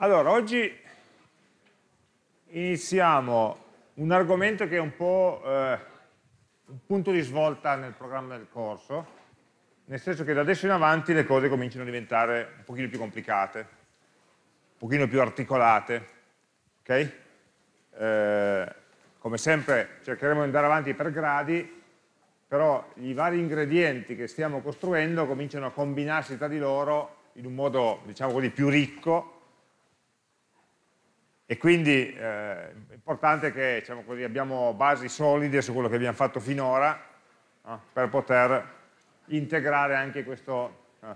Allora, oggi iniziamo un argomento che è un po' eh, un punto di svolta nel programma del corso, nel senso che da adesso in avanti le cose cominciano a diventare un pochino più complicate, un pochino più articolate, ok? Eh, come sempre cercheremo di andare avanti per gradi, però i vari ingredienti che stiamo costruendo cominciano a combinarsi tra di loro in un modo, diciamo così, più ricco e quindi eh, è importante che diciamo così, abbiamo basi solide su quello che abbiamo fatto finora eh, per poter integrare anche questo, eh,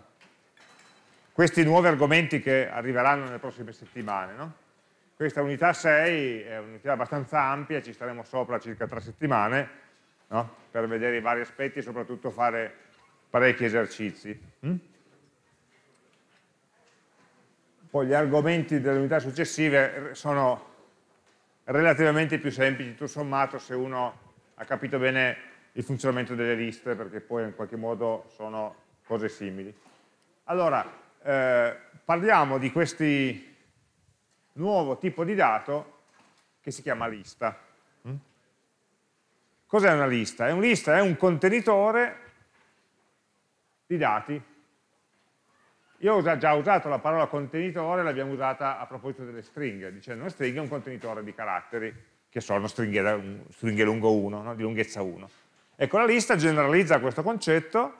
questi nuovi argomenti che arriveranno nelle prossime settimane. No? Questa unità 6 è un'unità abbastanza ampia, ci staremo sopra circa tre settimane no? per vedere i vari aspetti e soprattutto fare parecchi esercizi. Mm? poi gli argomenti delle unità successive sono relativamente più semplici, tutto sommato, se uno ha capito bene il funzionamento delle liste, perché poi in qualche modo sono cose simili. Allora, eh, parliamo di questo nuovo tipo di dato che si chiama lista. Mm? Cos'è una lista? È un lista, è un contenitore di dati io ho già usato la parola contenitore, l'abbiamo usata a proposito delle stringhe, dicendo una stringa è un contenitore di caratteri, che sono stringhe, stringhe lungo 1, no? di lunghezza 1. Ecco, la lista generalizza questo concetto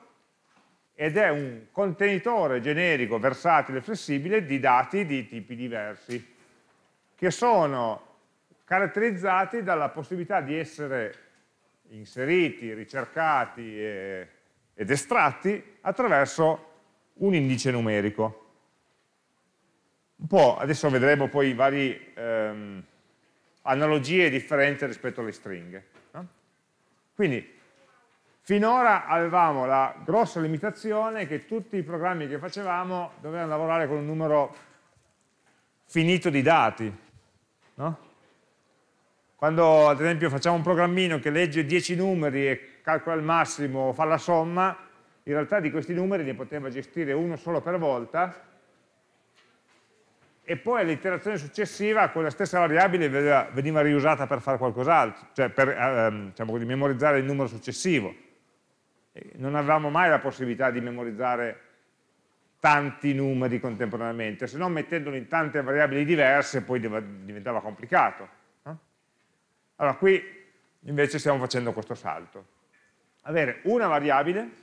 ed è un contenitore generico, versatile, e flessibile di dati di tipi diversi, che sono caratterizzati dalla possibilità di essere inseriti, ricercati ed estratti attraverso un indice numerico. Po', adesso vedremo poi varie ehm, analogie differenti rispetto alle stringhe. No? Quindi, finora avevamo la grossa limitazione che tutti i programmi che facevamo dovevano lavorare con un numero finito di dati. No? Quando ad esempio facciamo un programmino che legge 10 numeri e calcola il massimo, o fa la somma, in realtà di questi numeri ne poteva gestire uno solo per volta e poi all'iterazione successiva quella stessa variabile veniva riusata per fare qualcos'altro, cioè per ehm, diciamo così, memorizzare il numero successivo. Non avevamo mai la possibilità di memorizzare tanti numeri contemporaneamente, se no mettendoli in tante variabili diverse poi diventava complicato. Allora qui invece stiamo facendo questo salto. Avere una variabile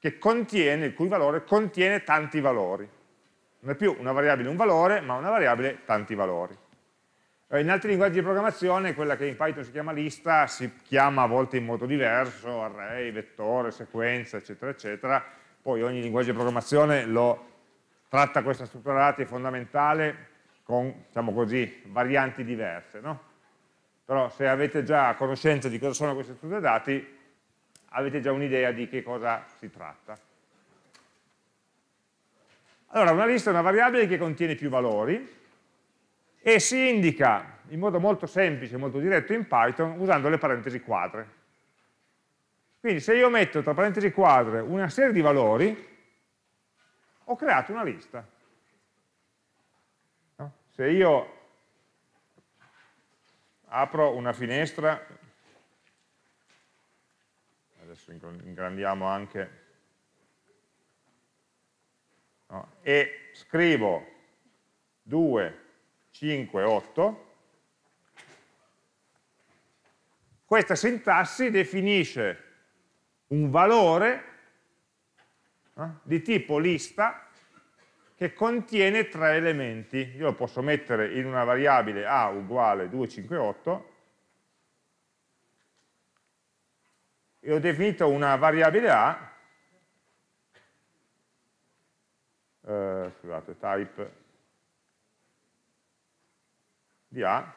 che contiene, il cui valore contiene tanti valori. Non è più una variabile un valore, ma una variabile tanti valori. Eh, in altri linguaggi di programmazione, quella che in Python si chiama lista, si chiama a volte in modo diverso, array, vettore, sequenza, eccetera, eccetera. Poi ogni linguaggio di programmazione lo tratta questa struttura dati fondamentale con, diciamo così, varianti diverse, no? Però se avete già conoscenza di cosa sono queste strutture dati, avete già un'idea di che cosa si tratta. Allora, una lista è una variabile che contiene più valori e si indica in modo molto semplice, molto diretto in Python usando le parentesi quadre. Quindi se io metto tra parentesi quadre una serie di valori, ho creato una lista. Se io apro una finestra ingrandiamo anche, no? e scrivo 2, 5, 8, questa sintassi definisce un valore no? di tipo lista che contiene tre elementi. Io lo posso mettere in una variabile a uguale 258 e ho definito una variabile A, eh, scusate, type di A,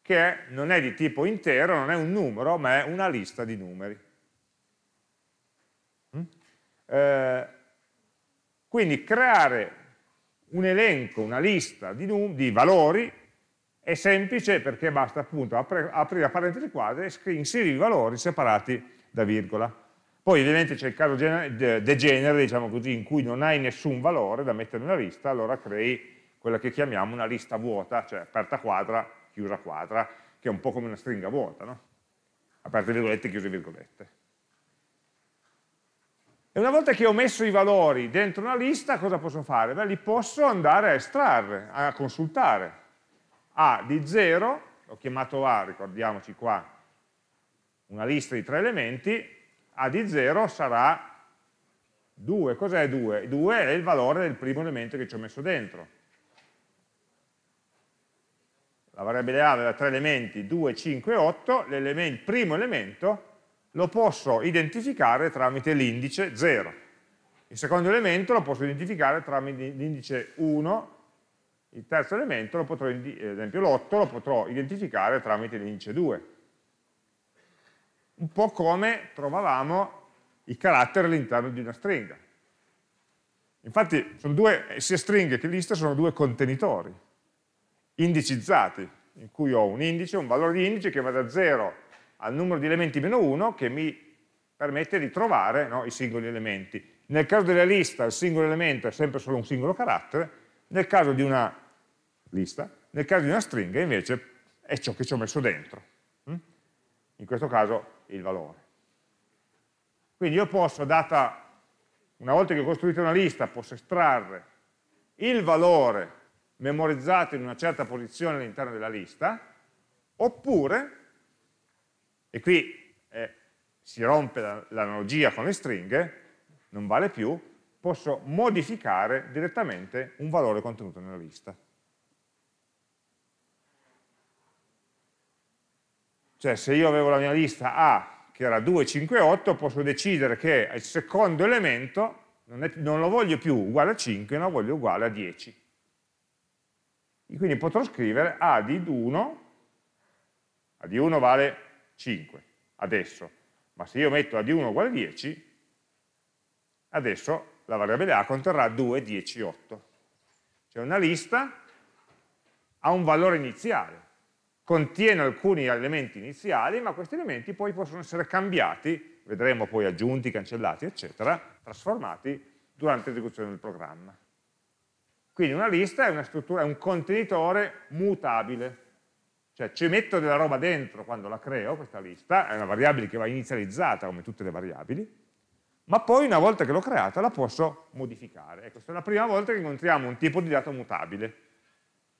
che non è di tipo intero, non è un numero, ma è una lista di numeri. Mm? Eh, quindi creare un elenco, una lista di, di, valori è semplice perché basta appunto aprire la parentesi quadra e inserire i valori separati da virgola. Poi ovviamente c'è il caso degenere, diciamo così, in cui non hai nessun valore da mettere nella lista, allora crei quella che chiamiamo una lista vuota, cioè aperta quadra, chiusa quadra, che è un po' come una stringa vuota, no? aperte virgolette, chiuse virgolette. E una volta che ho messo i valori dentro una lista, cosa posso fare? Beh, li posso andare a estrarre, a consultare. A di 0, l'ho chiamato A, ricordiamoci qua, una lista di tre elementi, A di 0 sarà 2. Cos'è 2? 2 è il valore del primo elemento che ci ho messo dentro. La variabile A aveva tre elementi, 2, 5 8, il primo elemento lo posso identificare tramite l'indice 0. Il secondo elemento lo posso identificare tramite l'indice 1, il terzo elemento, potrò, eh, ad esempio l'8, lo potrò identificare tramite l'indice 2 un po' come trovavamo i caratteri all'interno di una stringa. Infatti due, eh, sia stringhe che liste sono due contenitori indicizzati, in cui ho un indice, un valore di indice che va da 0 al numero di elementi meno 1 che mi permette di trovare no, i singoli elementi. Nel caso della lista il singolo elemento è sempre solo un singolo carattere, nel caso di una lista, nel caso di una stringa invece è ciò che ci ho messo dentro. Hm? In questo caso il valore. Quindi io posso, data, una volta che ho costruito una lista, posso estrarre il valore memorizzato in una certa posizione all'interno della lista, oppure, e qui eh, si rompe l'analogia con le stringhe, non vale più, posso modificare direttamente un valore contenuto nella lista. Cioè se io avevo la mia lista A che era 2, 5, 8, posso decidere che il secondo elemento non, è, non lo voglio più uguale a 5, ma voglio uguale a 10. E quindi potrò scrivere A di 1, A di 1 vale 5 adesso, ma se io metto A di 1 uguale a 10, adesso la variabile A conterrà 2, 10, 8. Cioè una lista ha un valore iniziale, contiene alcuni elementi iniziali, ma questi elementi poi possono essere cambiati, vedremo poi aggiunti, cancellati, eccetera, trasformati durante l'esecuzione del programma. Quindi una lista è, una è un contenitore mutabile, cioè ci metto della roba dentro quando la creo, questa lista, è una variabile che va inizializzata come tutte le variabili, ma poi una volta che l'ho creata la posso modificare. Ecco, questa è la prima volta che incontriamo un tipo di dato mutabile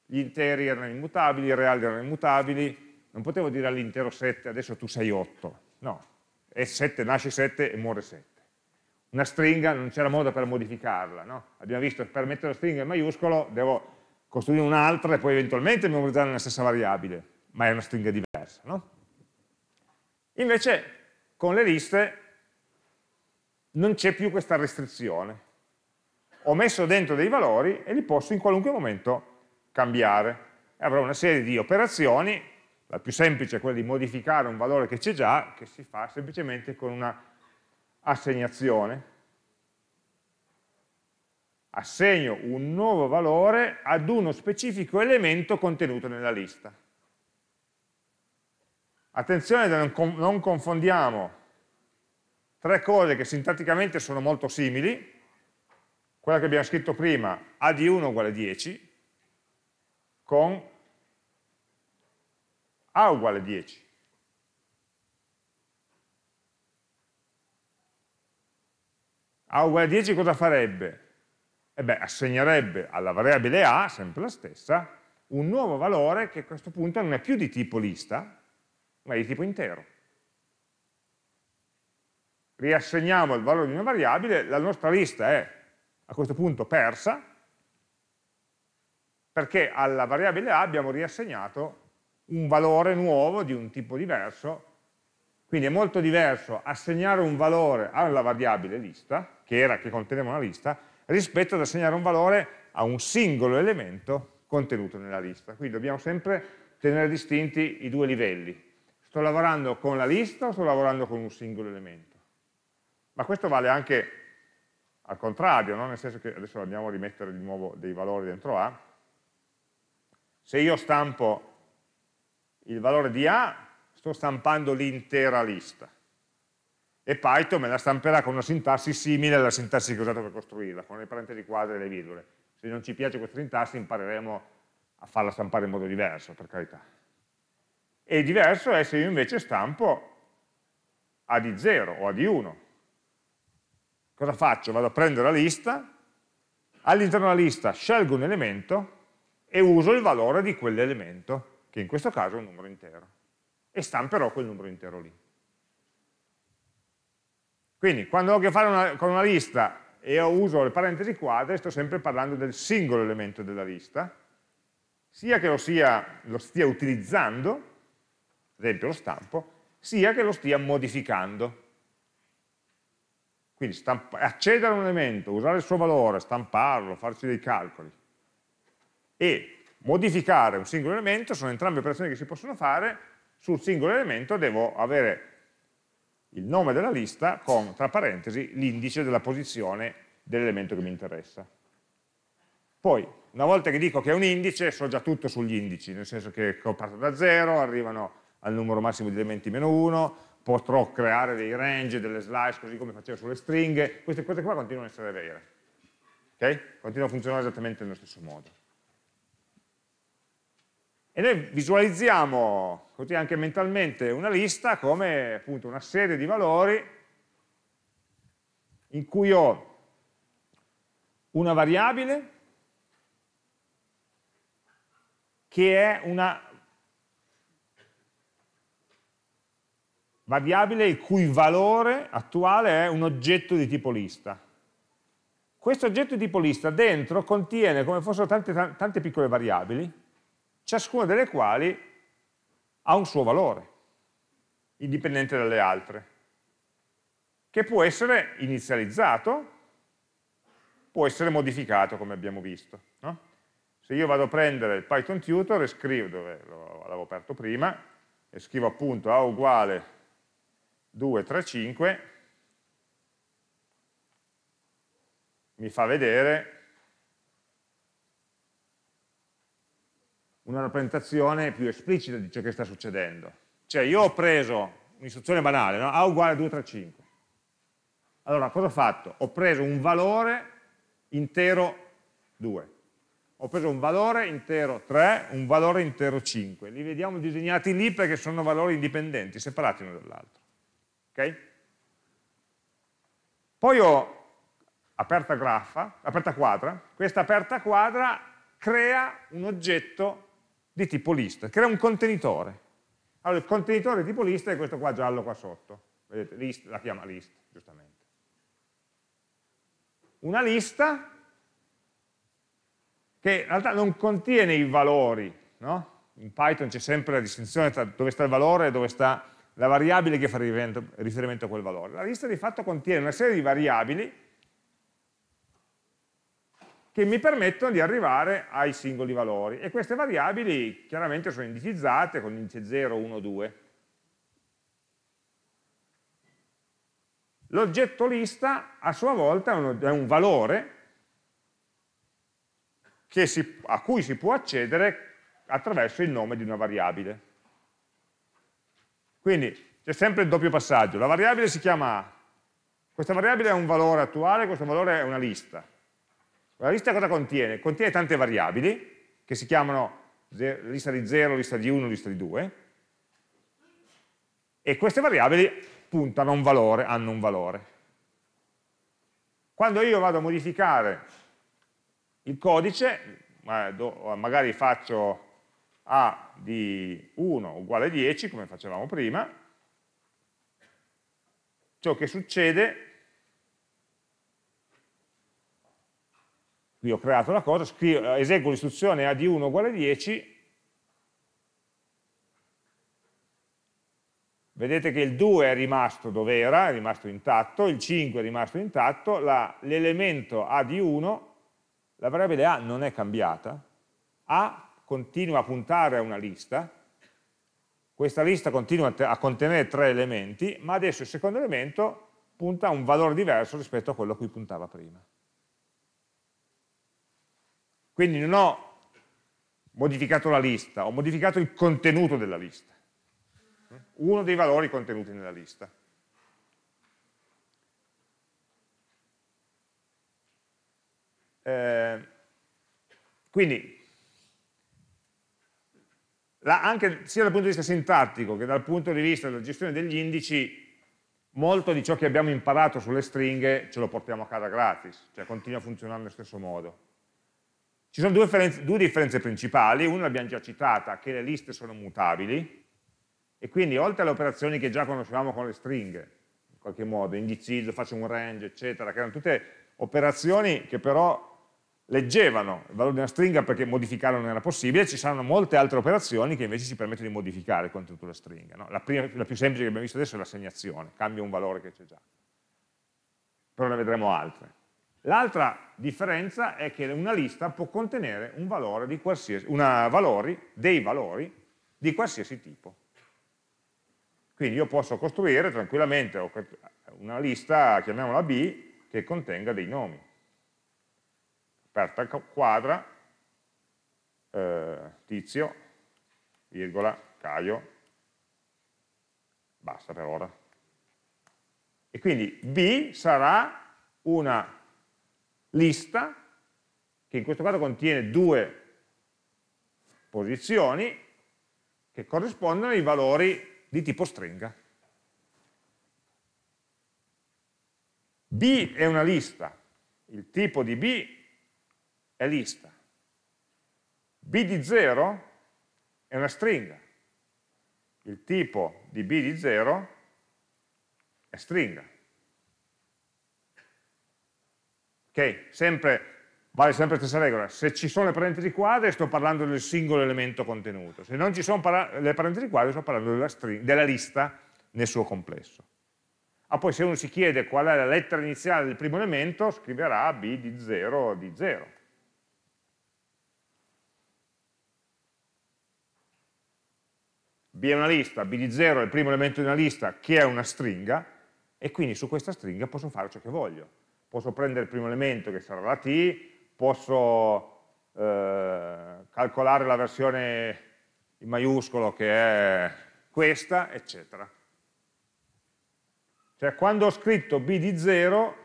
gli interi erano immutabili, i reali erano immutabili, non potevo dire all'intero 7 adesso tu sei 8, no, è 7, nasce 7 e muore 7. Una stringa non c'era modo per modificarla, no? abbiamo visto che per mettere la stringa in maiuscolo devo costruire un'altra e poi eventualmente memorizzare nella stessa variabile, ma è una stringa diversa. No? Invece con le liste non c'è più questa restrizione, ho messo dentro dei valori e li posso in qualunque momento cambiare, e avrò una serie di operazioni, la più semplice è quella di modificare un valore che c'è già, che si fa semplicemente con una assegnazione. Assegno un nuovo valore ad uno specifico elemento contenuto nella lista. Attenzione, non confondiamo tre cose che sintatticamente sono molto simili, quella che abbiamo scritto prima, a di 1 uguale 10, con A uguale 10. A uguale 10 cosa farebbe? E eh beh, assegnerebbe alla variabile A, sempre la stessa, un nuovo valore che a questo punto non è più di tipo lista, ma è di tipo intero. Riassegniamo il valore di una variabile, la nostra lista è a questo punto persa, perché alla variabile A abbiamo riassegnato un valore nuovo di un tipo diverso, quindi è molto diverso assegnare un valore alla variabile lista, che, era, che conteneva una lista, rispetto ad assegnare un valore a un singolo elemento contenuto nella lista. Quindi dobbiamo sempre tenere distinti i due livelli. Sto lavorando con la lista o sto lavorando con un singolo elemento? Ma questo vale anche al contrario, no? nel senso che adesso andiamo a rimettere di nuovo dei valori dentro A, se io stampo il valore di A, sto stampando l'intera lista. E Python me la stamperà con una sintassi simile alla sintassi che ho usato per costruirla, con le parentesi quadre e le virgole. Se non ci piace questa sintassi impareremo a farla stampare in modo diverso, per carità. E diverso è se io invece stampo A di 0 o A di 1. Cosa faccio? Vado a prendere la lista, all'interno della lista scelgo un elemento e uso il valore di quell'elemento, che in questo caso è un numero intero, e stamperò quel numero intero lì. Quindi quando ho a che fare una, con una lista e uso le parentesi quadre, sto sempre parlando del singolo elemento della lista, sia che lo, sia, lo stia utilizzando, ad esempio lo stampo, sia che lo stia modificando. Quindi accedere a un elemento, usare il suo valore, stamparlo, farci dei calcoli, e modificare un singolo elemento sono entrambe operazioni che si possono fare, sul singolo elemento devo avere il nome della lista con, tra parentesi, l'indice della posizione dell'elemento che mi interessa. Poi, una volta che dico che è un indice, so già tutto sugli indici, nel senso che parto da 0, arrivano al numero massimo di elementi meno 1, potrò creare dei range, delle slice, così come facevo sulle stringhe, queste cose qua continuano a essere vere. Okay? Continuano a funzionare esattamente nello stesso modo. E noi visualizziamo, così anche mentalmente, una lista come appunto una serie di valori in cui ho una variabile che è una variabile il cui valore attuale è un oggetto di tipo lista. Questo oggetto di tipo lista dentro contiene come fossero tante, tante piccole variabili, ciascuna delle quali ha un suo valore, indipendente dalle altre, che può essere inizializzato, può essere modificato come abbiamo visto. No? Se io vado a prendere il Python tutor e scrivo, dove l'avevo aperto prima, e scrivo appunto a uguale 2, 3, 5, mi fa vedere una rappresentazione più esplicita di ciò che sta succedendo. Cioè io ho preso un'istruzione banale, no? A uguale 2, 3, 5. Allora, cosa ho fatto? Ho preso un valore intero 2. Ho preso un valore intero 3, un valore intero 5. Li vediamo disegnati lì perché sono valori indipendenti, separati l'uno dall'altro. Ok? Poi ho aperta graffa, aperta quadra. Questa aperta quadra crea un oggetto di tipo list, crea un contenitore. Allora, il contenitore di tipo list è questo qua giallo qua sotto. Vedete, list, la chiama list, giustamente. Una lista che in realtà non contiene i valori, no? In Python c'è sempre la distinzione tra dove sta il valore e dove sta la variabile che fa riferimento a quel valore. La lista di fatto contiene una serie di variabili che mi permettono di arrivare ai singoli valori e queste variabili chiaramente sono indicizzate con l'indice 0, 1, 2. L'oggetto lista a sua volta è un valore si, a cui si può accedere attraverso il nome di una variabile. Quindi c'è sempre il doppio passaggio. La variabile si chiama A, questa variabile è un valore attuale, questo valore è una lista la lista cosa contiene? Contiene tante variabili che si chiamano lista di 0, lista di 1, lista di 2 e queste variabili puntano a un valore, hanno un valore. Quando io vado a modificare il codice, magari faccio a di 1 uguale a 10, come facevamo prima, ciò che succede qui ho creato la cosa, scrivo, eseguo l'istruzione a di 1 uguale 10, vedete che il 2 è rimasto dove era, è rimasto intatto, il 5 è rimasto intatto, l'elemento a di 1, la variabile a non è cambiata, a continua a puntare a una lista, questa lista continua a contenere tre elementi, ma adesso il secondo elemento punta a un valore diverso rispetto a quello a cui puntava prima. Quindi non ho modificato la lista, ho modificato il contenuto della lista, uno dei valori contenuti nella lista. Eh, quindi la, anche sia dal punto di vista sintattico che dal punto di vista della gestione degli indici, molto di ciò che abbiamo imparato sulle stringhe ce lo portiamo a casa gratis, cioè continua a funzionare nello stesso modo. Ci sono due differenze, due differenze principali, una l'abbiamo già citata, che le liste sono mutabili, e quindi oltre alle operazioni che già conoscevamo con le stringhe, in qualche modo, indicizzo, faccio un range, eccetera, che erano tutte operazioni che però leggevano il valore di una stringa perché modificarlo non era possibile, ci saranno molte altre operazioni che invece ci permettono di modificare il contenuto della stringa. No? La, prima, la, più semplice che abbiamo visto adesso è l'assegnazione, cambia un valore che c'è già. Però ne vedremo altre. L'altra differenza è che una lista può contenere un valore valori, dei valori di qualsiasi tipo. Quindi io posso costruire tranquillamente una lista, chiamiamola B, che contenga dei nomi. Aperta quadra, eh, tizio, virgola, Caio, basta per ora. E quindi B sarà una lista, che in questo caso contiene due posizioni che corrispondono ai valori di tipo stringa. B è una lista, il tipo di B è lista. B di 0 è una stringa, il tipo di B di 0 è stringa. Okay? Sempre, vale sempre la stessa regola, se ci sono le parentesi quadre sto parlando del singolo elemento contenuto, se non ci sono le parentesi quadre sto parlando della, della lista nel suo complesso. Ah, poi se uno si chiede qual è la lettera iniziale del primo elemento, scriverà B di 0 di 0. B è una lista, B di 0 è il primo elemento di una lista che è una stringa e quindi su questa stringa posso fare ciò che voglio posso prendere il primo elemento che sarà la t, posso eh, calcolare la versione in maiuscolo che è questa, eccetera. Cioè quando ho scritto b di 0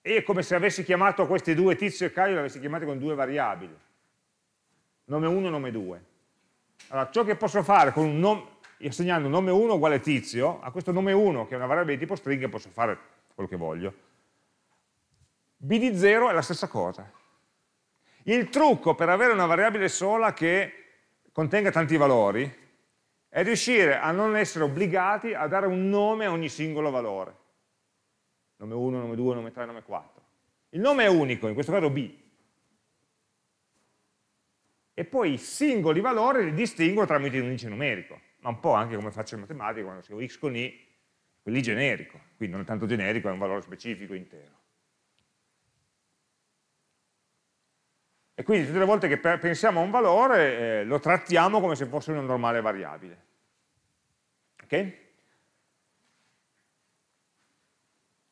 è come se avessi chiamato questi due tizio e Caio, li avessi chiamati con due variabili, nome 1 e nome 2. Allora, ciò che posso fare con un nome, assegnando nome 1 uguale tizio, a questo nome 1, che è una variabile di tipo stringa, posso fare quello che voglio. b di 0 è la stessa cosa. Il trucco per avere una variabile sola che contenga tanti valori è riuscire a non essere obbligati a dare un nome a ogni singolo valore. Nome 1, nome 2, nome 3, nome 4. Il nome è unico, in questo caso B. E poi i singoli valori li distingo tramite un indice numerico, ma un po' anche come faccio in matematica quando scrivo x con i, quelli generico. Quindi non è tanto generico, è un valore specifico intero. E quindi tutte le volte che pensiamo a un valore eh, lo trattiamo come se fosse una normale variabile. Okay?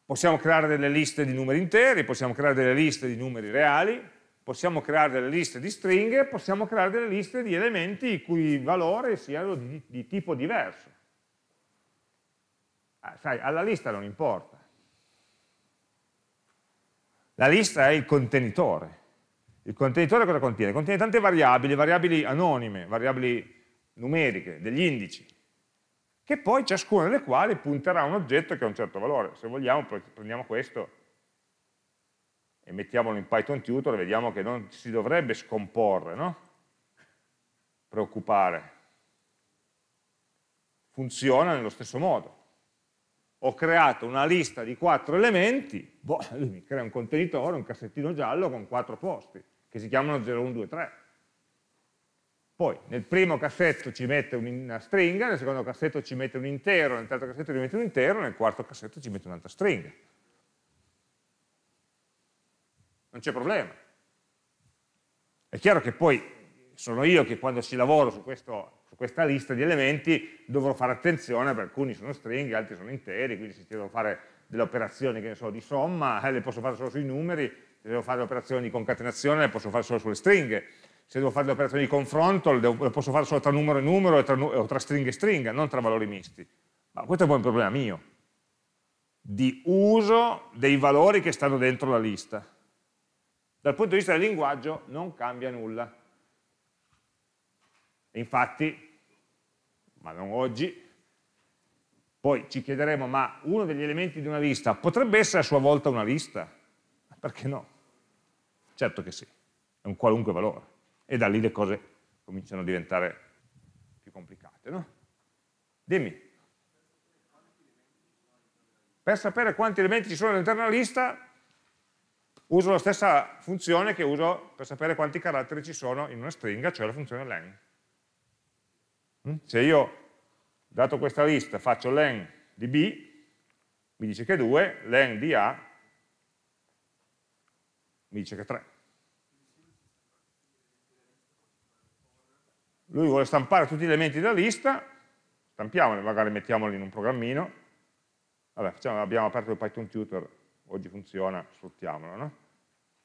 Possiamo creare delle liste di numeri interi, possiamo creare delle liste di numeri reali, possiamo creare delle liste di stringhe, possiamo creare delle liste di elementi il cui valore sia di, di tipo diverso. Ah, sai, alla lista non importa. La lista è il contenitore. Il contenitore cosa contiene? Contiene tante variabili, variabili anonime, variabili numeriche, degli indici, che poi ciascuna delle quali punterà a un oggetto che ha un certo valore. Se vogliamo prendiamo questo e mettiamolo in Python Tutor e vediamo che non si dovrebbe scomporre, no? preoccupare. Funziona nello stesso modo ho creato una lista di quattro elementi, boh, lui mi crea un contenitore, un cassettino giallo con quattro posti, che si chiamano 0, 1, 2, 3. Poi nel primo cassetto ci mette una stringa, nel secondo cassetto ci mette un intero, nel terzo cassetto ci mette un intero, nel quarto cassetto ci mette un'altra stringa. Non c'è problema. È chiaro che poi sono io che quando si lavoro su questo questa lista di elementi dovrò fare attenzione perché alcuni sono stringhe, altri sono interi, quindi se devo fare delle operazioni che so, di somma eh, le posso fare solo sui numeri, se devo fare le operazioni di concatenazione le posso fare solo sulle stringhe, se devo fare le operazioni di confronto le, devo, le posso fare solo tra numero e numero e tra, o tra stringhe e stringa, non tra valori misti. Ma questo è poi un problema mio, di uso dei valori che stanno dentro la lista. Dal punto di vista del linguaggio non cambia nulla. Infatti ma non oggi, poi ci chiederemo ma uno degli elementi di una lista potrebbe essere a sua volta una lista? Perché no? Certo che sì, è un qualunque valore. E da lì le cose cominciano a diventare più complicate, no? Dimmi. Per sapere quanti elementi ci sono all'interno della lista uso la stessa funzione che uso per sapere quanti caratteri ci sono in una stringa, cioè la funzione len. Mm? Se io, dato questa lista, faccio len di B, mi dice che è 2, len di A mi dice che è 3. Lui vuole stampare tutti gli elementi della lista, stampiamoli, magari mettiamoli in un programmino. Vabbè, facciamo, abbiamo aperto il Python Tutor, oggi funziona, sfruttiamolo. No?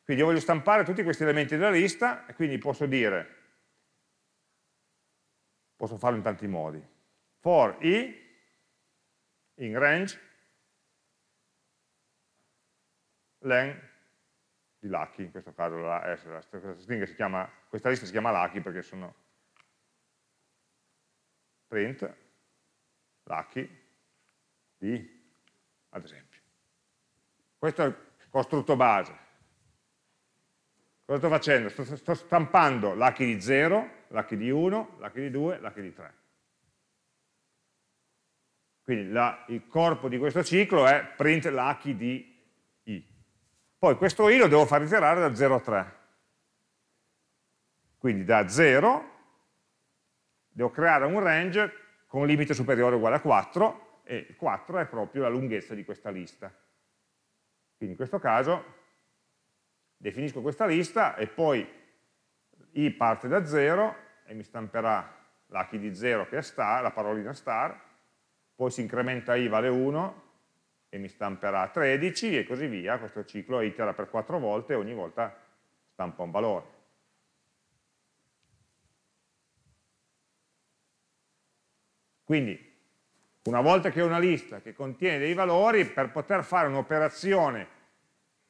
Quindi io voglio stampare tutti questi elementi della lista e quindi posso dire posso farlo in tanti modi. For i in range len di lucky, in questo caso la, la, questa, chiama, questa lista si chiama lucky perché sono print lucky di, ad esempio. Questo è il costrutto base. Cosa sto facendo? Sto, sto stampando la di 0, la di 1, la di 2, la di 3. Quindi la, il corpo di questo ciclo è print la di i. Poi questo i lo devo far iterare da 0 a 3. Quindi da 0 devo creare un range con limite superiore uguale a 4 e 4 è proprio la lunghezza di questa lista. Quindi in questo caso definisco questa lista e poi i parte da 0 e mi stamperà la di 0 che è star, la parolina star, poi si incrementa i vale 1 e mi stamperà 13 e così via, questo ciclo itera per 4 volte e ogni volta stampa un valore. Quindi una volta che ho una lista che contiene dei valori, per poter fare un'operazione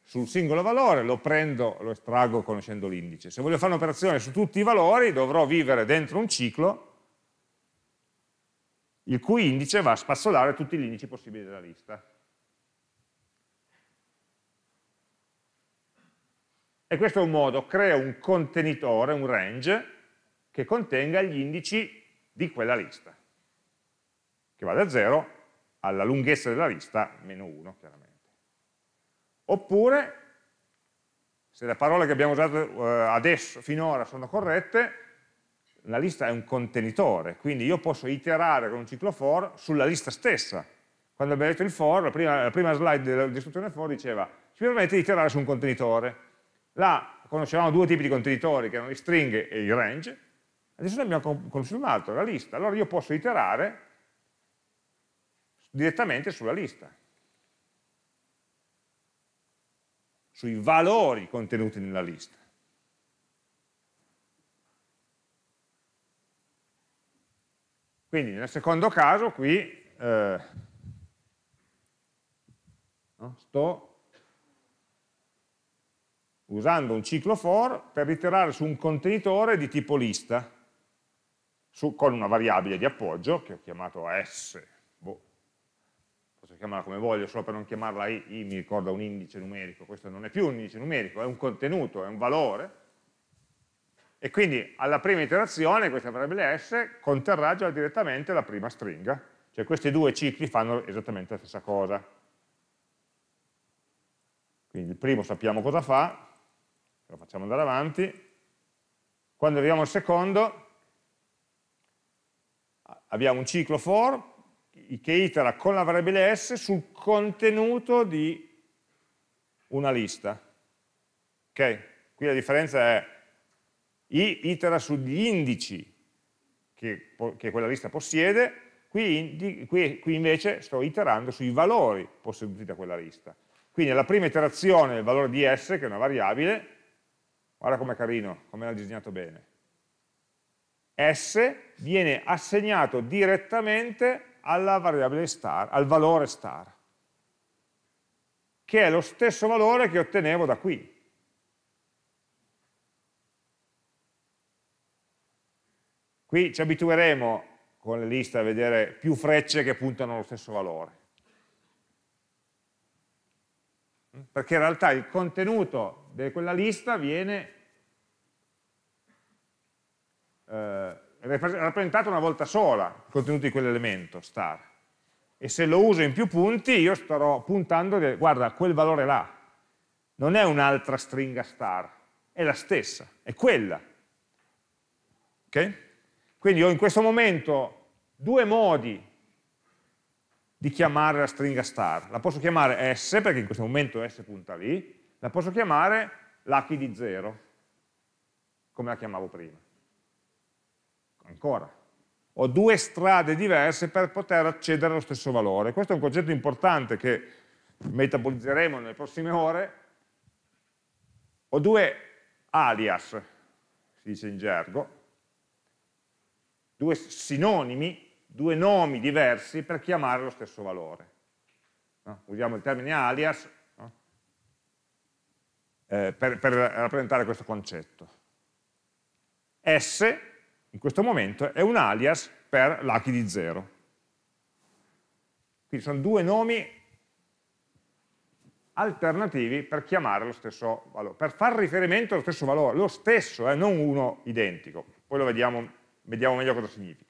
sul singolo valore, lo prendo, lo estraggo conoscendo l'indice. Se voglio fare un'operazione su tutti i valori, dovrò vivere dentro un ciclo il cui indice va a spazzolare tutti gli indici possibili della lista. E questo è un modo, crea un contenitore, un range, che contenga gli indici di quella lista, che va da 0 alla lunghezza della lista, meno 1, chiaramente. Oppure, se le parole che abbiamo usato eh, adesso, finora, sono corrette, la lista è un contenitore, quindi io posso iterare con un ciclo for sulla lista stessa. Quando abbiamo detto il for, la prima, la prima slide dell'istruzione for diceva ci permette di iterare su un contenitore. Là conoscevamo due tipi di contenitori, che erano le string e i range, adesso ne abbiamo conosciuto un altro, la lista. Allora io posso iterare direttamente sulla lista. sui valori contenuti nella lista. Quindi nel secondo caso qui eh, no, sto usando un ciclo for per iterare su un contenitore di tipo lista su, con una variabile di appoggio che ho chiamato S chiamarla come voglio, solo per non chiamarla i, i mi ricorda un indice numerico, questo non è più un indice numerico, è un contenuto, è un valore, e quindi alla prima iterazione questa variabile s conterrà già direttamente la prima stringa, cioè questi due cicli fanno esattamente la stessa cosa. Quindi il primo sappiamo cosa fa, lo facciamo andare avanti, quando arriviamo al secondo abbiamo un ciclo for che itera con la variabile s sul contenuto di una lista. Ok? Qui la differenza è i itera sugli indici che, che quella lista possiede, qui, qui, qui invece sto iterando sui valori posseduti da quella lista. Quindi nella prima iterazione il valore di s, che è una variabile, guarda com'è carino, come l'ha disegnato bene, s viene assegnato direttamente alla variabile star, al valore star, che è lo stesso valore che ottenevo da qui. Qui ci abitueremo con le liste a vedere più frecce che puntano allo stesso valore. Perché in realtà il contenuto di quella lista viene eh, è rappresentato una volta sola il contenuto di quell'elemento, star. E se lo uso in più punti, io starò puntando, guarda, quel valore là, non è un'altra stringa star, è la stessa, è quella. Ok? Quindi ho in questo momento due modi di chiamare la stringa star. La posso chiamare S, perché in questo momento S punta lì, la posso chiamare lucky di 0, come la chiamavo prima ancora. Ho due strade diverse per poter accedere allo stesso valore. Questo è un concetto importante che metabolizzeremo nelle prossime ore. Ho due alias, si dice in gergo, due sinonimi, due nomi diversi per chiamare lo stesso valore. No? Usiamo il termine alias no? eh, per, per rappresentare questo concetto. S in questo momento è un alias per l'ACI di 0. Quindi sono due nomi alternativi per chiamare lo stesso valore, per far riferimento allo stesso valore, lo stesso, eh, non uno identico. Poi lo vediamo, vediamo meglio cosa significa.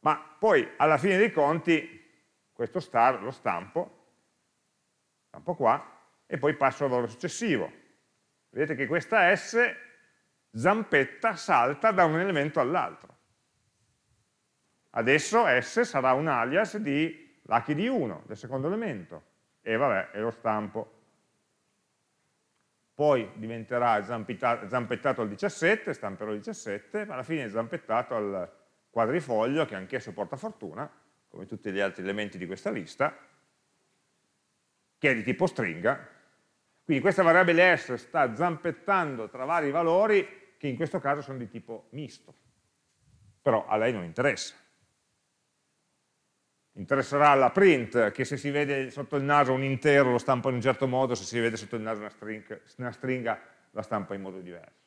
Ma poi alla fine dei conti questo star lo stampo, stampo qua, e poi passo al valore successivo. Vedete che questa S zampetta salta da un elemento all'altro. Adesso S sarà un alias di lucky di 1, del secondo elemento, e vabbè, e lo stampo. Poi diventerà zampettato al 17, stamperò il 17, ma alla fine è zampettato al quadrifoglio, che anch'esso porta fortuna, come tutti gli altri elementi di questa lista, che è di tipo stringa. Quindi questa variabile S sta zampettando tra vari valori che in questo caso sono di tipo misto, però a lei non interessa. Interesserà la print, che se si vede sotto il naso un intero lo stampa in un certo modo, se si vede sotto il naso una stringa, una stringa la stampa in modo diverso.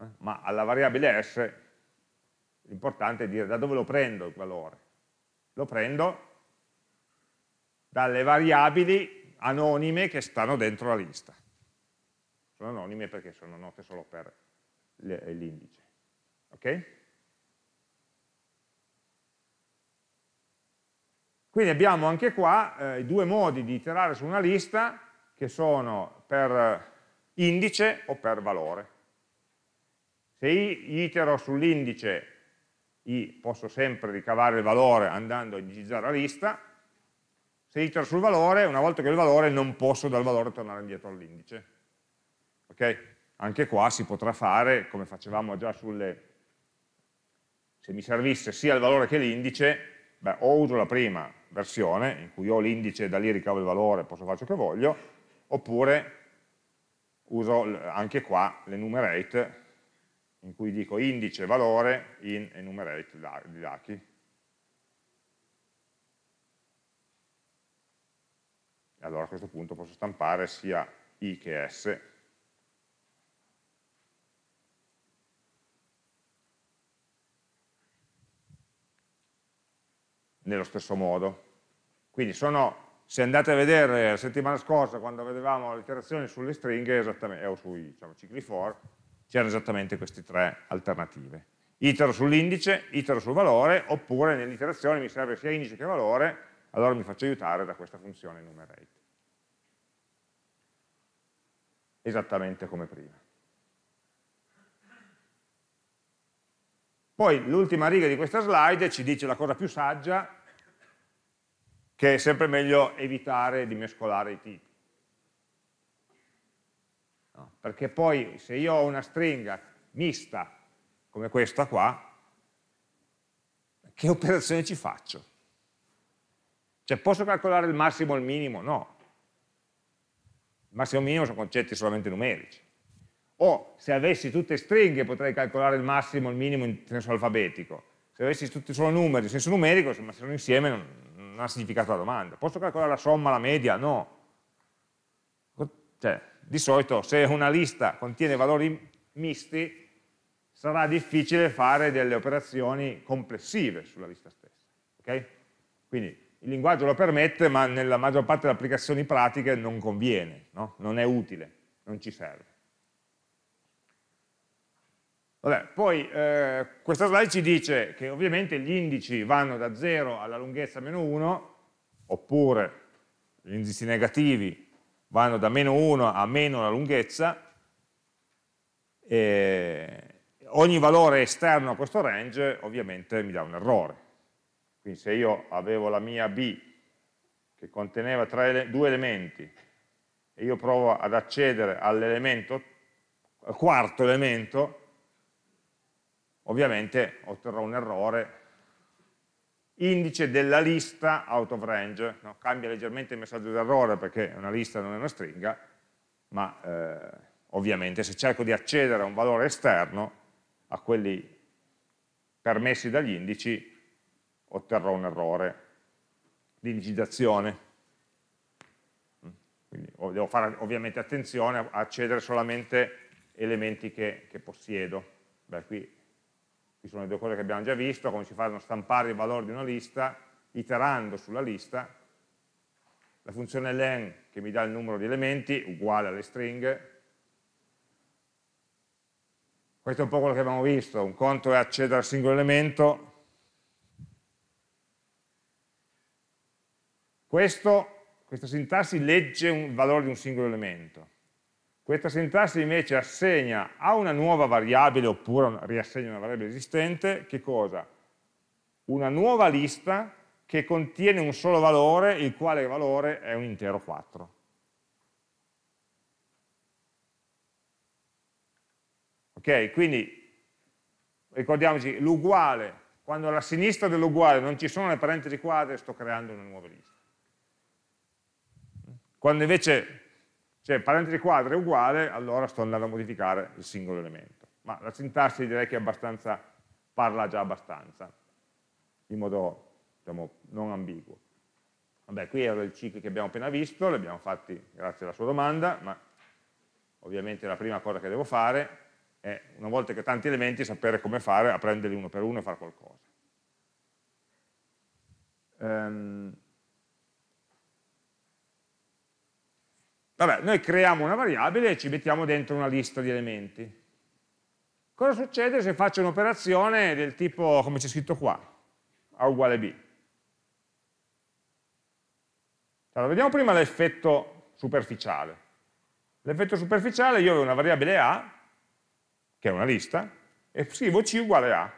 Eh? Ma alla variabile s l'importante è dire da dove lo prendo il valore. Lo prendo dalle variabili anonime che stanno dentro la lista sono anonime perché sono note solo per eh, l'indice. Ok? Quindi abbiamo anche qua eh, due modi di iterare su una lista che sono per eh, indice o per valore. Se itero sull'indice, posso sempre ricavare il valore andando a indicizzare la lista, se itero sul valore, una volta che ho il valore non posso dal valore tornare indietro all'indice, Okay? Anche qua si potrà fare, come facevamo già sulle... se mi servisse sia il valore che l'indice, beh, o uso la prima versione, in cui ho l'indice e da lì ricavo il valore, posso fare ciò che voglio, oppure uso anche qua l'enumerate, in cui dico indice valore in enumerate di Lucky. E allora a questo punto posso stampare sia i che s, nello stesso modo. Quindi sono, se andate a vedere la settimana scorsa quando vedevamo le iterazioni sulle stringhe o sui diciamo, cicli for, c'erano esattamente queste tre alternative. Itero sull'indice, itero sul valore, oppure nell'iterazione mi serve sia indice che valore, allora mi faccio aiutare da questa funzione enumerate. Esattamente come prima. Poi l'ultima riga di questa slide ci dice la cosa più saggia che è sempre meglio evitare di mescolare i tipi. No? Perché poi se io ho una stringa mista come questa qua, che operazione ci faccio? Cioè posso calcolare il massimo e il minimo? No. Il massimo e il minimo sono concetti solamente numerici. O se avessi tutte stringhe potrei calcolare il massimo e il minimo in senso alfabetico. Se avessi tutti solo numeri in senso numerico, ma se sono insieme non, non ha significato la domanda. Posso calcolare la somma, la media? No. Cioè, di solito se una lista contiene valori misti sarà difficile fare delle operazioni complessive sulla lista stessa. Okay? Quindi il linguaggio lo permette, ma nella maggior parte delle applicazioni pratiche non conviene, no? non è utile, non ci serve. Vabbè, poi eh, questa slide ci dice che ovviamente gli indici vanno da 0 alla lunghezza meno 1, oppure gli indici negativi vanno da meno 1 a meno la lunghezza, e ogni valore esterno a questo range ovviamente mi dà un errore. Quindi se io avevo la mia B che conteneva tre, due elementi e io provo ad accedere all'elemento, al quarto elemento, ovviamente otterrò un errore indice della lista out of range, no? cambia leggermente il messaggio d'errore perché una lista non è una stringa, ma eh, ovviamente se cerco di accedere a un valore esterno, a quelli permessi dagli indici, otterrò un errore di indicizzazione. Mm. Quindi devo fare ovviamente attenzione a accedere solamente elementi che, che possiedo. Beh, qui qui sono le due cose che abbiamo già visto, come si fanno stampare il valore di una lista, iterando sulla lista, la funzione len che mi dà il numero di elementi, uguale alle stringhe, questo è un po' quello che abbiamo visto, un conto è accedere al singolo elemento, questo, questa sintassi legge il valore di un singolo elemento, questa sintassi invece assegna a una nuova variabile oppure riassegna una variabile esistente, che cosa? Una nuova lista che contiene un solo valore, il quale valore è un intero 4. Ok, quindi ricordiamoci, l'uguale, quando alla sinistra dell'uguale non ci sono le parentesi quadre, sto creando una nuova lista. Quando invece cioè parentesi quadra è uguale, allora sto andando a modificare il singolo elemento. Ma la sintassi direi che parla già abbastanza, in modo diciamo, non ambiguo. Vabbè, qui erano i cicli che abbiamo appena visto, li abbiamo fatti grazie alla sua domanda, ma ovviamente la prima cosa che devo fare è, una volta che ho tanti elementi, sapere come fare a prenderli uno per uno e fare qualcosa. Um, Vabbè, noi creiamo una variabile e ci mettiamo dentro una lista di elementi. Cosa succede se faccio un'operazione del tipo, come c'è scritto qua, A uguale B? Allora, vediamo prima l'effetto superficiale. L'effetto superficiale, io ho una variabile A, che è una lista, e scrivo C uguale A.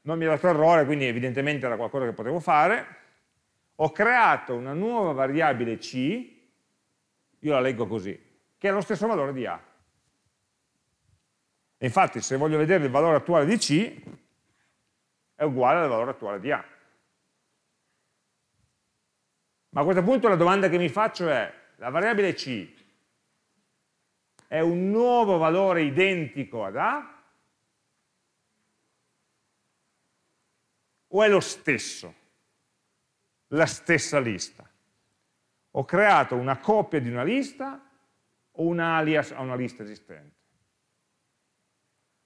Non mi ha dato errore, quindi evidentemente era qualcosa che potevo fare, ho creato una nuova variabile C, io la leggo così, che ha lo stesso valore di A. E infatti se voglio vedere il valore attuale di C, è uguale al valore attuale di A. Ma a questo punto la domanda che mi faccio è, la variabile C è un nuovo valore identico ad A o è lo stesso? la stessa lista. Ho creato una copia di una lista o un alias a una lista esistente.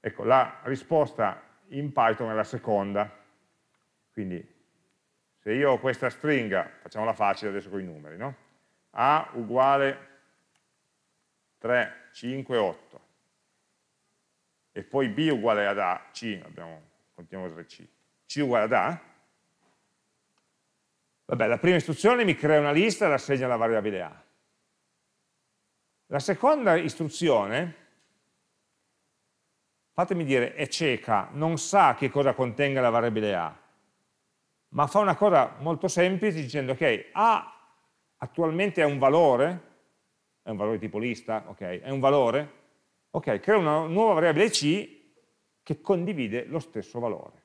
Ecco, la risposta in Python è la seconda. Quindi se io ho questa stringa, facciamola facile adesso con i numeri, no? A uguale 3, 5, 8 e poi B uguale ad A, C, abbiamo, continuiamo a usare C, C uguale ad A, Vabbè, la prima istruzione mi crea una lista e rassegna la variabile A. La seconda istruzione, fatemi dire, è cieca, non sa che cosa contenga la variabile A, ma fa una cosa molto semplice dicendo, ok, A attualmente è un valore, è un valore tipo lista, ok, è un valore, ok, crea una nuova variabile C che condivide lo stesso valore.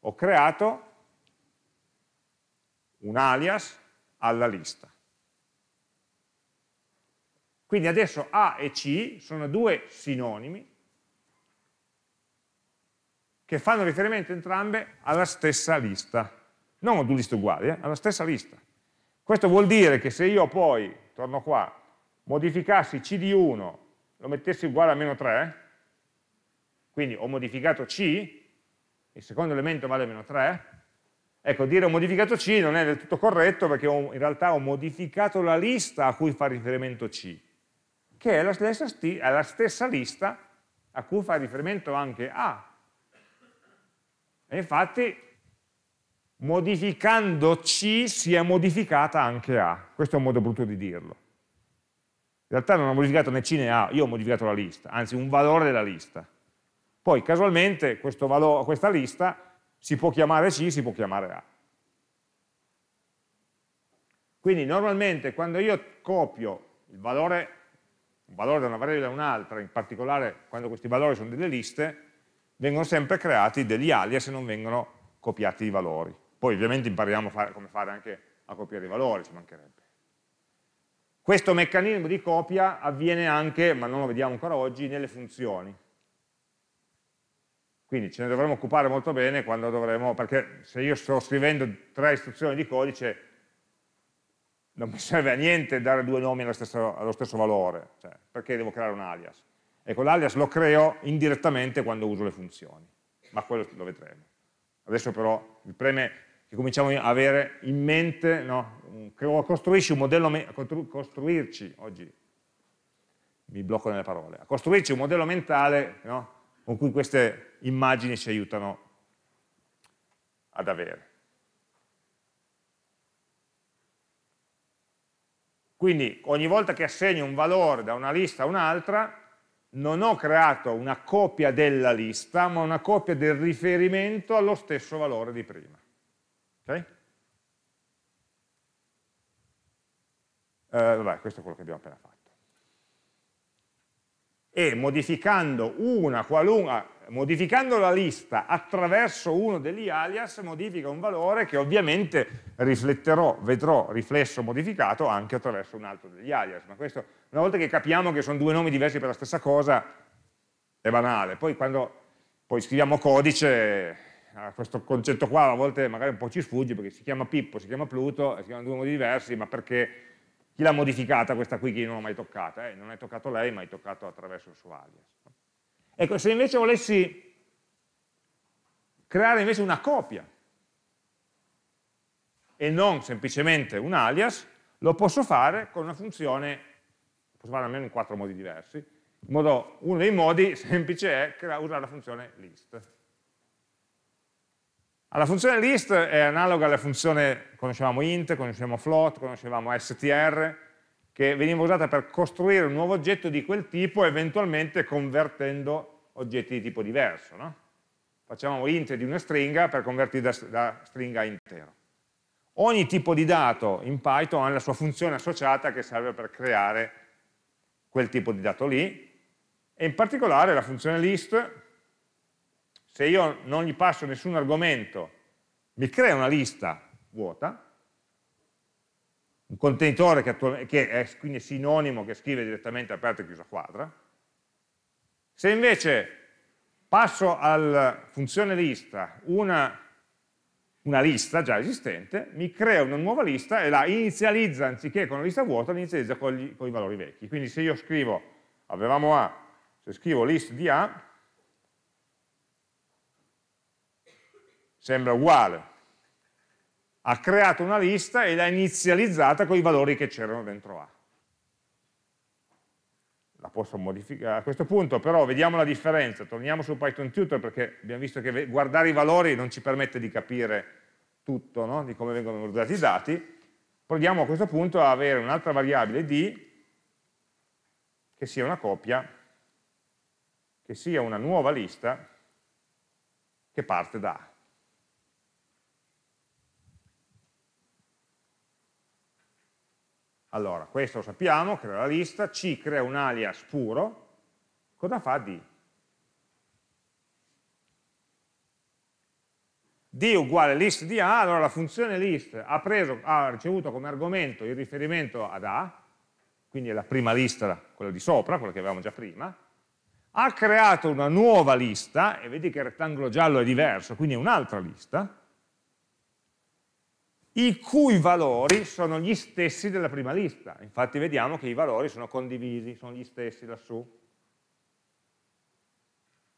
Ho creato un alias alla lista. Quindi adesso A e C sono due sinonimi che fanno riferimento entrambe alla stessa lista, non a due liste uguali, eh? alla stessa lista. Questo vuol dire che se io poi, torno qua, modificassi C di 1, lo mettessi uguale a meno 3, quindi ho modificato C, il secondo elemento vale a meno 3, Ecco, dire ho modificato C non è del tutto corretto perché ho, in realtà ho modificato la lista a cui fa riferimento C, che è la stessa, è la stessa lista a cui fa riferimento anche A. E infatti modificando C si è modificata anche A. Questo è un modo brutto di dirlo. In realtà non ho modificato né C né A, io ho modificato la lista, anzi un valore della lista. Poi casualmente valore, questa lista si può chiamare C, si può chiamare A. Quindi normalmente quando io copio il valore, un valore da una variabile a un'altra, in particolare quando questi valori sono delle liste, vengono sempre creati degli alias e non vengono copiati i valori. Poi ovviamente impariamo fare, come fare anche a copiare i valori, ci mancherebbe. Questo meccanismo di copia avviene anche, ma non lo vediamo ancora oggi, nelle funzioni. Quindi ce ne dovremo occupare molto bene quando dovremo, perché se io sto scrivendo tre istruzioni di codice non mi serve a niente dare due nomi allo stesso, allo stesso valore, cioè, perché devo creare un alias? Ecco, l'alias lo creo indirettamente quando uso le funzioni, ma quello lo vedremo. Adesso però mi preme che cominciamo a avere in mente, no? costruisci un modello, costru costruirci, oggi mi blocco nelle parole, a costruirci un modello mentale no? con cui queste immagini ci aiutano ad avere. Quindi ogni volta che assegno un valore da una lista a un'altra, non ho creato una copia della lista, ma una copia del riferimento allo stesso valore di prima. Okay? Eh, vabbè, questo è quello che abbiamo appena fatto e modificando, ah, modificando la lista attraverso uno degli alias modifica un valore che ovviamente rifletterò, vedrò riflesso modificato anche attraverso un altro degli alias, ma questo una volta che capiamo che sono due nomi diversi per la stessa cosa è banale, poi quando poi scriviamo codice questo concetto qua a volte magari un po' ci sfugge perché si chiama Pippo, si chiama Pluto, si chiamano due modi diversi, ma perché chi l'ha modificata questa qui che io non ho mai toccata? Eh? Non è toccato lei, ma è toccato attraverso il suo alias. Ecco, se invece volessi creare invece una copia e non semplicemente un alias, lo posso fare con una funzione, posso fare almeno in quattro modi diversi, modo, uno dei modi semplici è usare la funzione list. La funzione list è analoga alla funzione, conoscevamo int, conoscevamo float, conoscevamo str, che veniva usata per costruire un nuovo oggetto di quel tipo, eventualmente convertendo oggetti di tipo diverso. No? Facciamo int di una stringa per convertirla da, da stringa a intero. Ogni tipo di dato in Python ha la sua funzione associata che serve per creare quel tipo di dato lì, e in particolare la funzione list se io non gli passo nessun argomento, mi crea una lista vuota, un contenitore che, che è quindi sinonimo che scrive direttamente aperta e chiusa quadra. Se invece passo alla funzione lista una, una lista già esistente, mi crea una nuova lista e la inizializza anziché con una lista vuota, la inizializza con, gli, con i valori vecchi. Quindi se io scrivo, avevamo A, se scrivo list di A, sembra uguale. Ha creato una lista e l'ha inizializzata con i valori che c'erano dentro A. La posso modificare. A questo punto però vediamo la differenza, torniamo su Python Tutor perché abbiamo visto che guardare i valori non ci permette di capire tutto, no? di come vengono usati i dati. Proviamo a questo punto a avere un'altra variabile d che sia una coppia, che sia una nuova lista che parte da A. Allora, questo lo sappiamo, crea la lista, C crea un alias puro, cosa fa D? D uguale list di A, allora la funzione list ha, preso, ha ricevuto come argomento il riferimento ad A, quindi è la prima lista, quella di sopra, quella che avevamo già prima, ha creato una nuova lista, e vedi che il rettangolo giallo è diverso, quindi è un'altra lista, i cui valori sono gli stessi della prima lista. Infatti vediamo che i valori sono condivisi, sono gli stessi lassù.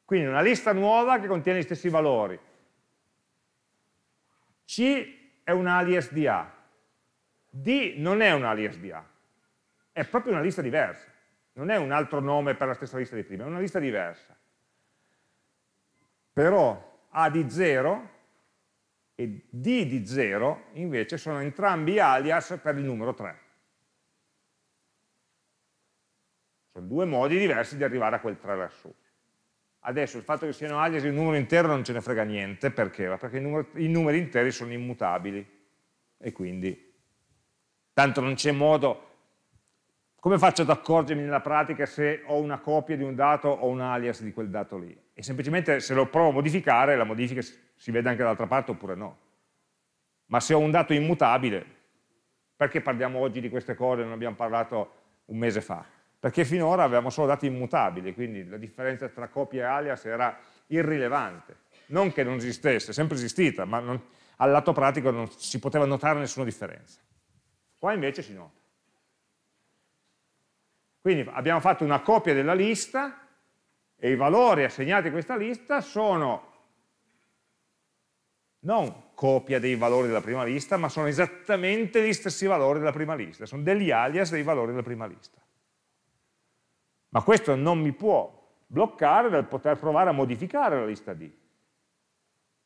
Quindi una lista nuova che contiene gli stessi valori. C è un alias di A, D non è un alias di A, è proprio una lista diversa, non è un altro nome per la stessa lista di prima, è una lista diversa. Però A di 0 e D di 0 invece sono entrambi alias per il numero 3. Sono due modi diversi di arrivare a quel 3 lassù. Adesso il fatto che siano alias di un numero intero non ce ne frega niente, perché? Perché i numeri, i numeri interi sono immutabili e quindi tanto non c'è modo... Come faccio ad accorgermi nella pratica se ho una copia di un dato o un alias di quel dato lì? E semplicemente se lo provo a modificare, la modifica si vede anche dall'altra parte oppure no. Ma se ho un dato immutabile, perché parliamo oggi di queste cose, non abbiamo parlato un mese fa? Perché finora avevamo solo dati immutabili, quindi la differenza tra copia e alias era irrilevante. Non che non esistesse, è sempre esistita, ma non, al lato pratico non si poteva notare nessuna differenza. Qua invece si nota. Quindi abbiamo fatto una copia della lista e i valori assegnati a questa lista sono non copia dei valori della prima lista, ma sono esattamente gli stessi valori della prima lista, sono degli alias dei valori della prima lista. Ma questo non mi può bloccare dal poter provare a modificare la lista D.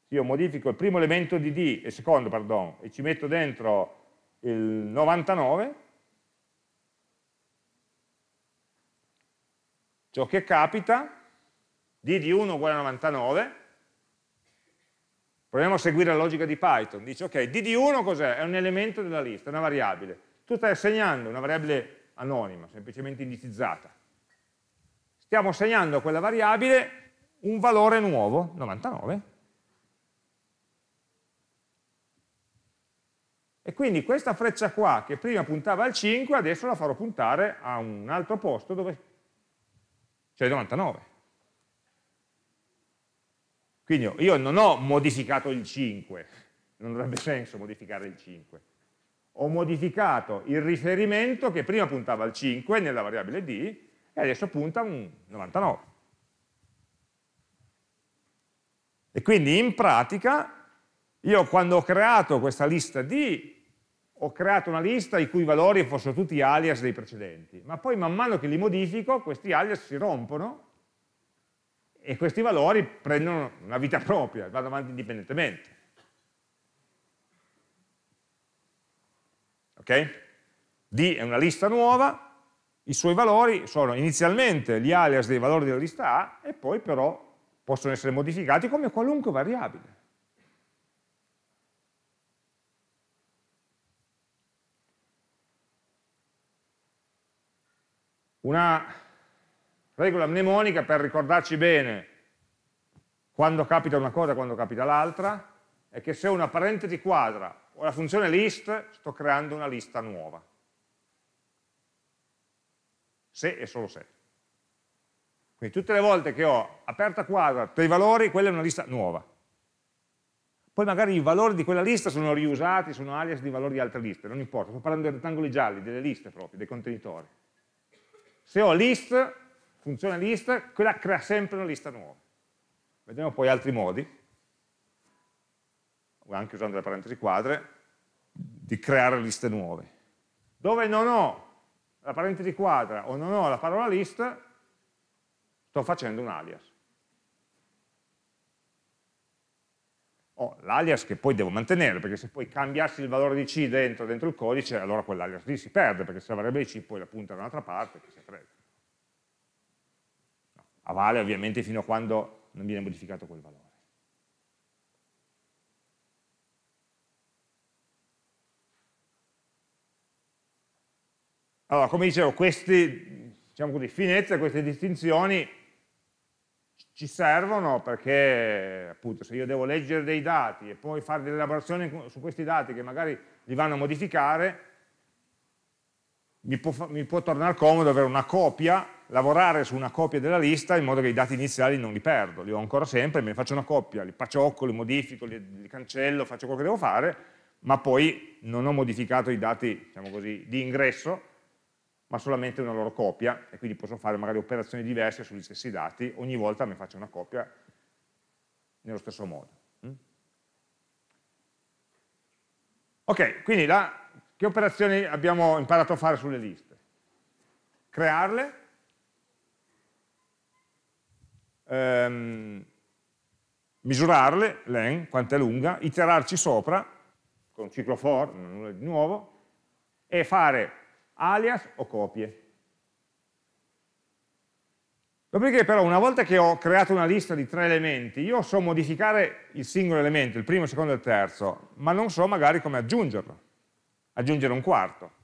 Se io modifico il primo elemento di D, il secondo, pardon, e ci metto dentro il 99, ciò che capita, D di 1 uguale a 99, Proviamo a seguire la logica di Python. Dice, ok, dd1 cos'è? È un elemento della lista, una variabile. Tu stai assegnando una variabile anonima, semplicemente indicizzata. Stiamo assegnando a quella variabile un valore nuovo, 99. E quindi questa freccia qua, che prima puntava al 5, adesso la farò puntare a un altro posto dove c'è 99. Quindi io non ho modificato il 5, non avrebbe senso modificare il 5. Ho modificato il riferimento che prima puntava al 5 nella variabile d e adesso punta a un 99. E quindi in pratica io quando ho creato questa lista D ho creato una lista i cui valori fossero tutti alias dei precedenti, ma poi man mano che li modifico questi alias si rompono e questi valori prendono una vita propria, vanno avanti indipendentemente. Okay? D è una lista nuova, i suoi valori sono inizialmente gli alias dei valori della lista A e poi però possono essere modificati come qualunque variabile. Una Regola mnemonica per ricordarci bene quando capita una cosa e quando capita l'altra, è che se ho una parentesi quadra o la funzione list, sto creando una lista nuova. Se e solo se. Quindi tutte le volte che ho aperta quadra dei valori, quella è una lista nuova. Poi magari i valori di quella lista sono riusati, sono alias di valori di altre liste, non importa, sto parlando dei rettangoli gialli, delle liste proprio, dei contenitori. Se ho list, funzione list, quella crea sempre una lista nuova. Vediamo poi altri modi, anche usando le parentesi quadre, di creare liste nuove. Dove non ho la parentesi quadra o non ho la parola list, sto facendo un alias. Ho l'alias che poi devo mantenere, perché se poi cambiassi il valore di C dentro, dentro il codice, allora quell'alias lì si perde, perché se la variabile C poi la punta da un'altra parte, che si frega a vale ovviamente fino a quando non viene modificato quel valore. Allora, come dicevo, queste diciamo così, finezze, queste distinzioni ci servono perché appunto se io devo leggere dei dati e poi fare delle elaborazioni su questi dati che magari li vanno a modificare, mi può, mi può tornare comodo avere una copia lavorare su una copia della lista in modo che i dati iniziali non li perdo, li ho ancora sempre, me ne faccio una coppia, li paciocco, li modifico, li, li cancello, faccio quello che devo fare, ma poi non ho modificato i dati, diciamo così, di ingresso, ma solamente una loro copia, e quindi posso fare magari operazioni diverse sugli stessi dati, ogni volta me ne faccio una copia nello stesso modo. Mm? Ok, quindi la, che operazioni abbiamo imparato a fare sulle liste? Crearle, ehm, misurarle, len, quanto è lunga, iterarci sopra, con ciclo for, nulla di nuovo, e fare alias o copie. Dopodiché però una volta che ho creato una lista di tre elementi, io so modificare il singolo elemento, il primo, il secondo e il terzo, ma non so magari come aggiungerlo, aggiungere un quarto.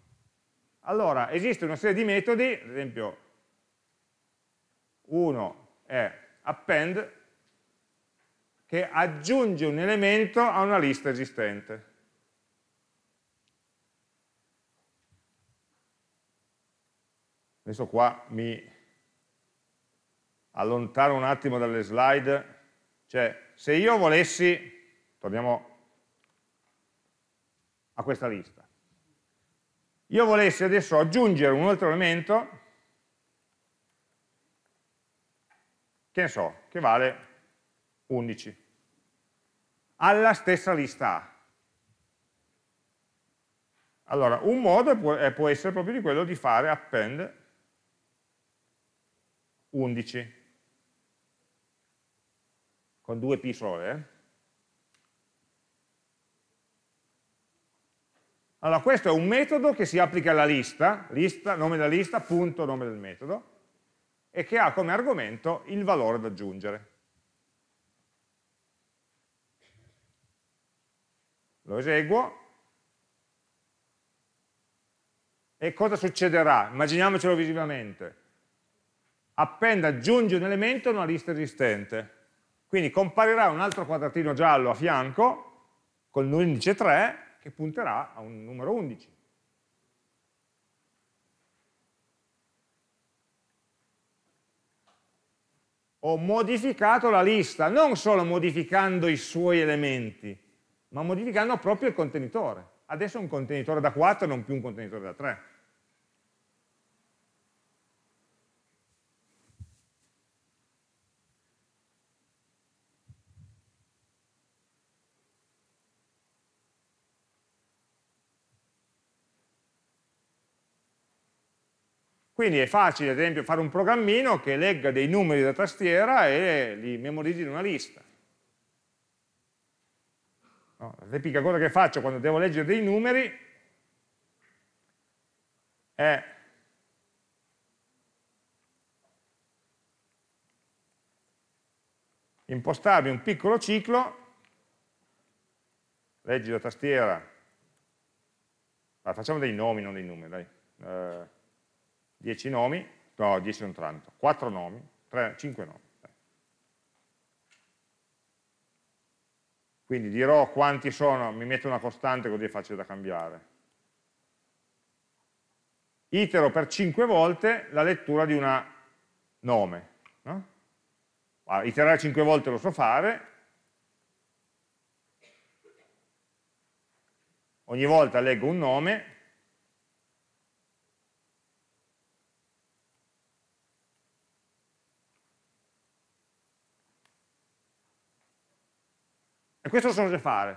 Allora esiste una serie di metodi, ad esempio uno è append che aggiunge un elemento a una lista esistente. Adesso qua mi allontano un attimo dalle slide, cioè se io volessi, torniamo a questa lista, io volessi adesso aggiungere un altro elemento che ne so, che vale 11, alla stessa lista A. Allora, un modo può, può essere proprio di quello di fare append 11, con due P sole. Eh? Allora, questo è un metodo che si applica alla lista, lista, nome della lista, punto, nome del metodo, e che ha come argomento il valore da aggiungere. Lo eseguo e cosa succederà? Immaginiamocelo visivamente. Append aggiunge un elemento a una lista esistente. Quindi comparirà un altro quadratino giallo a fianco con l'indice 3 che punterà a un numero 11. ho modificato la lista, non solo modificando i suoi elementi, ma modificando proprio il contenitore. Adesso è un contenitore da 4 non più un contenitore da 3. Quindi è facile, ad esempio, fare un programmino che legga dei numeri da tastiera e li memorizzi in una lista. No, la tipica cosa che faccio quando devo leggere dei numeri è impostarmi un piccolo ciclo, leggi la tastiera, ah, facciamo dei nomi, non dei numeri, dai. Eh 10 nomi, no 10 non tanto, 4 nomi, 3, 5 nomi. Quindi dirò quanti sono, mi metto una costante così è facile da cambiare. Itero per 5 volte la lettura di un nome. No? Allora, ah, iterare 5 volte lo so fare, ogni volta leggo un nome, E questo lo so già fare,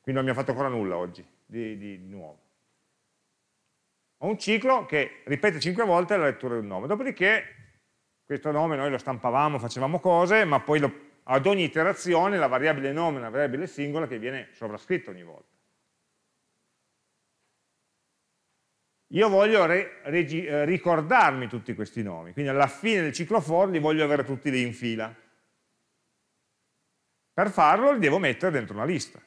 quindi non mi ha fatto ancora nulla oggi di, di, nuovo. Ho un ciclo che ripete 5 volte la lettura di un nome, dopodiché questo nome noi lo stampavamo, facevamo cose, ma poi lo, ad ogni iterazione la variabile nome è una variabile singola che viene sovrascritta ogni volta. Io voglio eh, ricordarmi tutti questi nomi, quindi alla fine del ciclo for li voglio avere tutti lì in fila. Per farlo li devo mettere dentro una lista.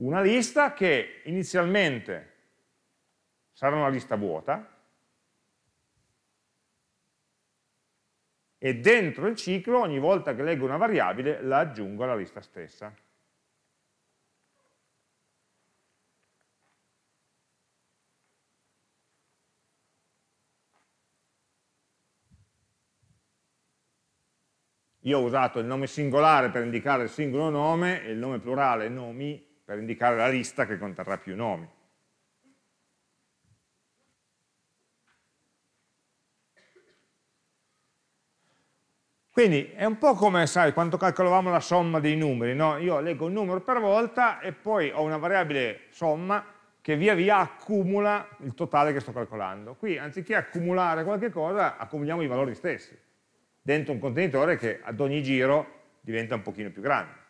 Una lista che inizialmente sarà una lista vuota e dentro il ciclo ogni volta che leggo una variabile la aggiungo alla lista stessa. Io ho usato il nome singolare per indicare il singolo nome e il nome plurale nomi per indicare la lista che conterrà più nomi. Quindi è un po' come, sai, quando calcolavamo la somma dei numeri, no? Io leggo un numero per volta e poi ho una variabile somma che via via accumula il totale che sto calcolando. Qui, anziché accumulare qualche cosa, accumuliamo i valori stessi dentro un contenitore che ad ogni giro diventa un pochino più grande.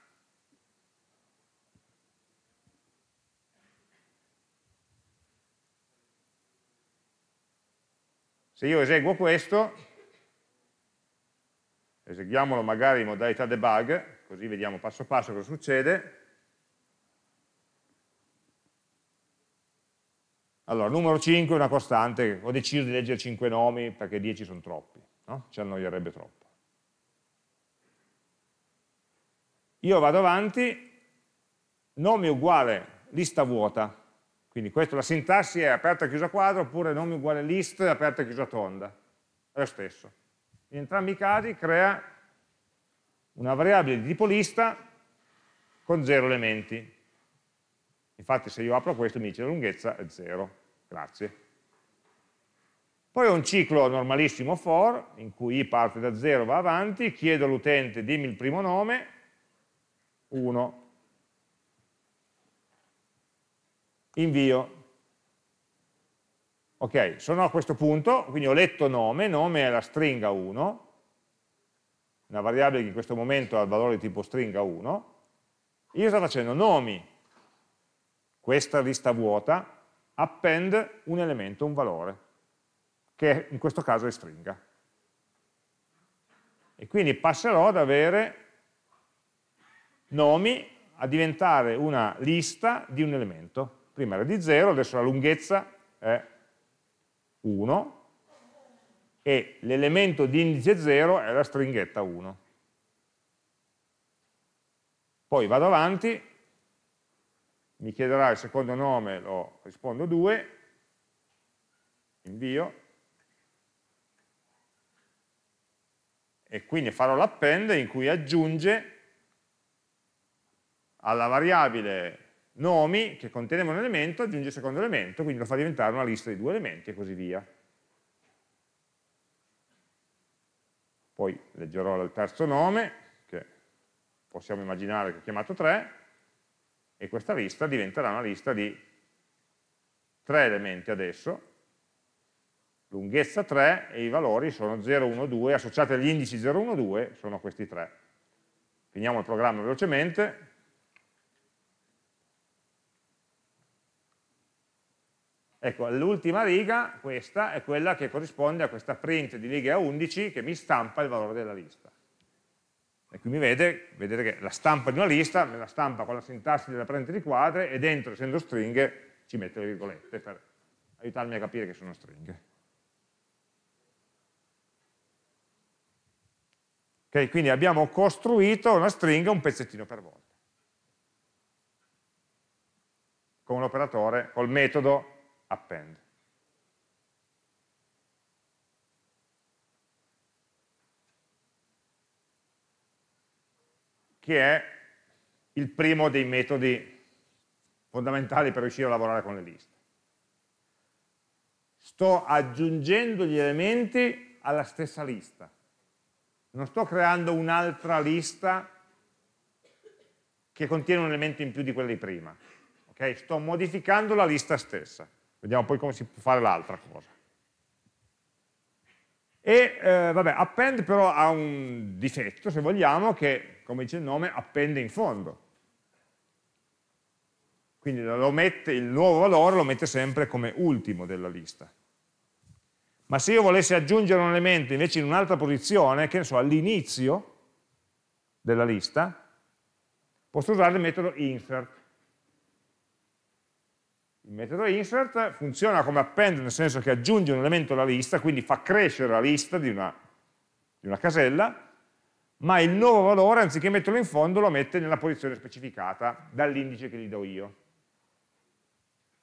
Se io eseguo questo, eseguiamolo magari in modalità debug, così vediamo passo passo cosa succede. Allora, numero 5 è una costante, ho deciso di leggere 5 nomi perché 10 sono troppi no? ci annoierebbe troppo. Io vado avanti, nome uguale lista vuota, quindi questa, la sintassi è aperta e chiusa quadro oppure nome uguale list aperta e chiusa tonda, è lo stesso. In entrambi i casi crea una variabile di tipo lista con zero elementi. Infatti se io apro questo mi dice la lunghezza è zero, grazie. Poi ho un ciclo normalissimo for, in cui i parte da 0 va avanti, chiedo all'utente dimmi il primo nome, 1. Invio. Ok, sono a questo punto, quindi ho letto nome, nome è la stringa 1, una variabile che in questo momento ha il valore di tipo stringa 1, io sto facendo nomi, questa lista vuota, append un elemento, un valore che in questo caso è stringa. E quindi passerò ad avere nomi a diventare una lista di un elemento. Prima era di 0, adesso la lunghezza è 1 e l'elemento di indice 0 è la stringhetta 1. Poi vado avanti, mi chiederà il secondo nome, lo rispondo 2, invio, e quindi farò l'append in cui aggiunge alla variabile nomi che conteneva un elemento, aggiunge il secondo elemento, quindi lo fa diventare una lista di due elementi e così via. Poi leggerò il terzo nome, che possiamo immaginare che ho chiamato 3, e questa lista diventerà una lista di tre elementi adesso, lunghezza 3 e i valori sono 0, 1, 2, associati agli indici 0, 1, 2 sono questi 3. Finiamo il programma velocemente. Ecco, l'ultima riga, questa, è quella che corrisponde a questa print di riga 11 che mi stampa il valore della lista. E qui mi vede, vedete che la stampa di una lista me la stampa con la sintassi della print di quadre e dentro, essendo stringhe, ci mette le virgolette per aiutarmi a capire che sono stringhe. Okay? Quindi abbiamo costruito una stringa un pezzettino per volta. Con l'operatore, col metodo append. Che è il primo dei metodi fondamentali per riuscire a lavorare con le liste. Sto aggiungendo gli elementi alla stessa lista non sto creando un'altra lista che contiene un elemento in più di quella di prima. Okay? Sto modificando la lista stessa. Vediamo poi come si può fare l'altra cosa. E eh, vabbè, append però ha un difetto, se vogliamo, che come dice il nome, appende in fondo. Quindi mette, il nuovo valore lo mette sempre come ultimo della lista ma se io volessi aggiungere un elemento invece in un'altra posizione, che ne so, all'inizio della lista, posso usare il metodo insert. Il metodo insert funziona come append, nel senso che aggiunge un elemento alla lista, quindi fa crescere la lista di una, di una casella, ma il nuovo valore, anziché metterlo in fondo, lo mette nella posizione specificata dall'indice che gli do io.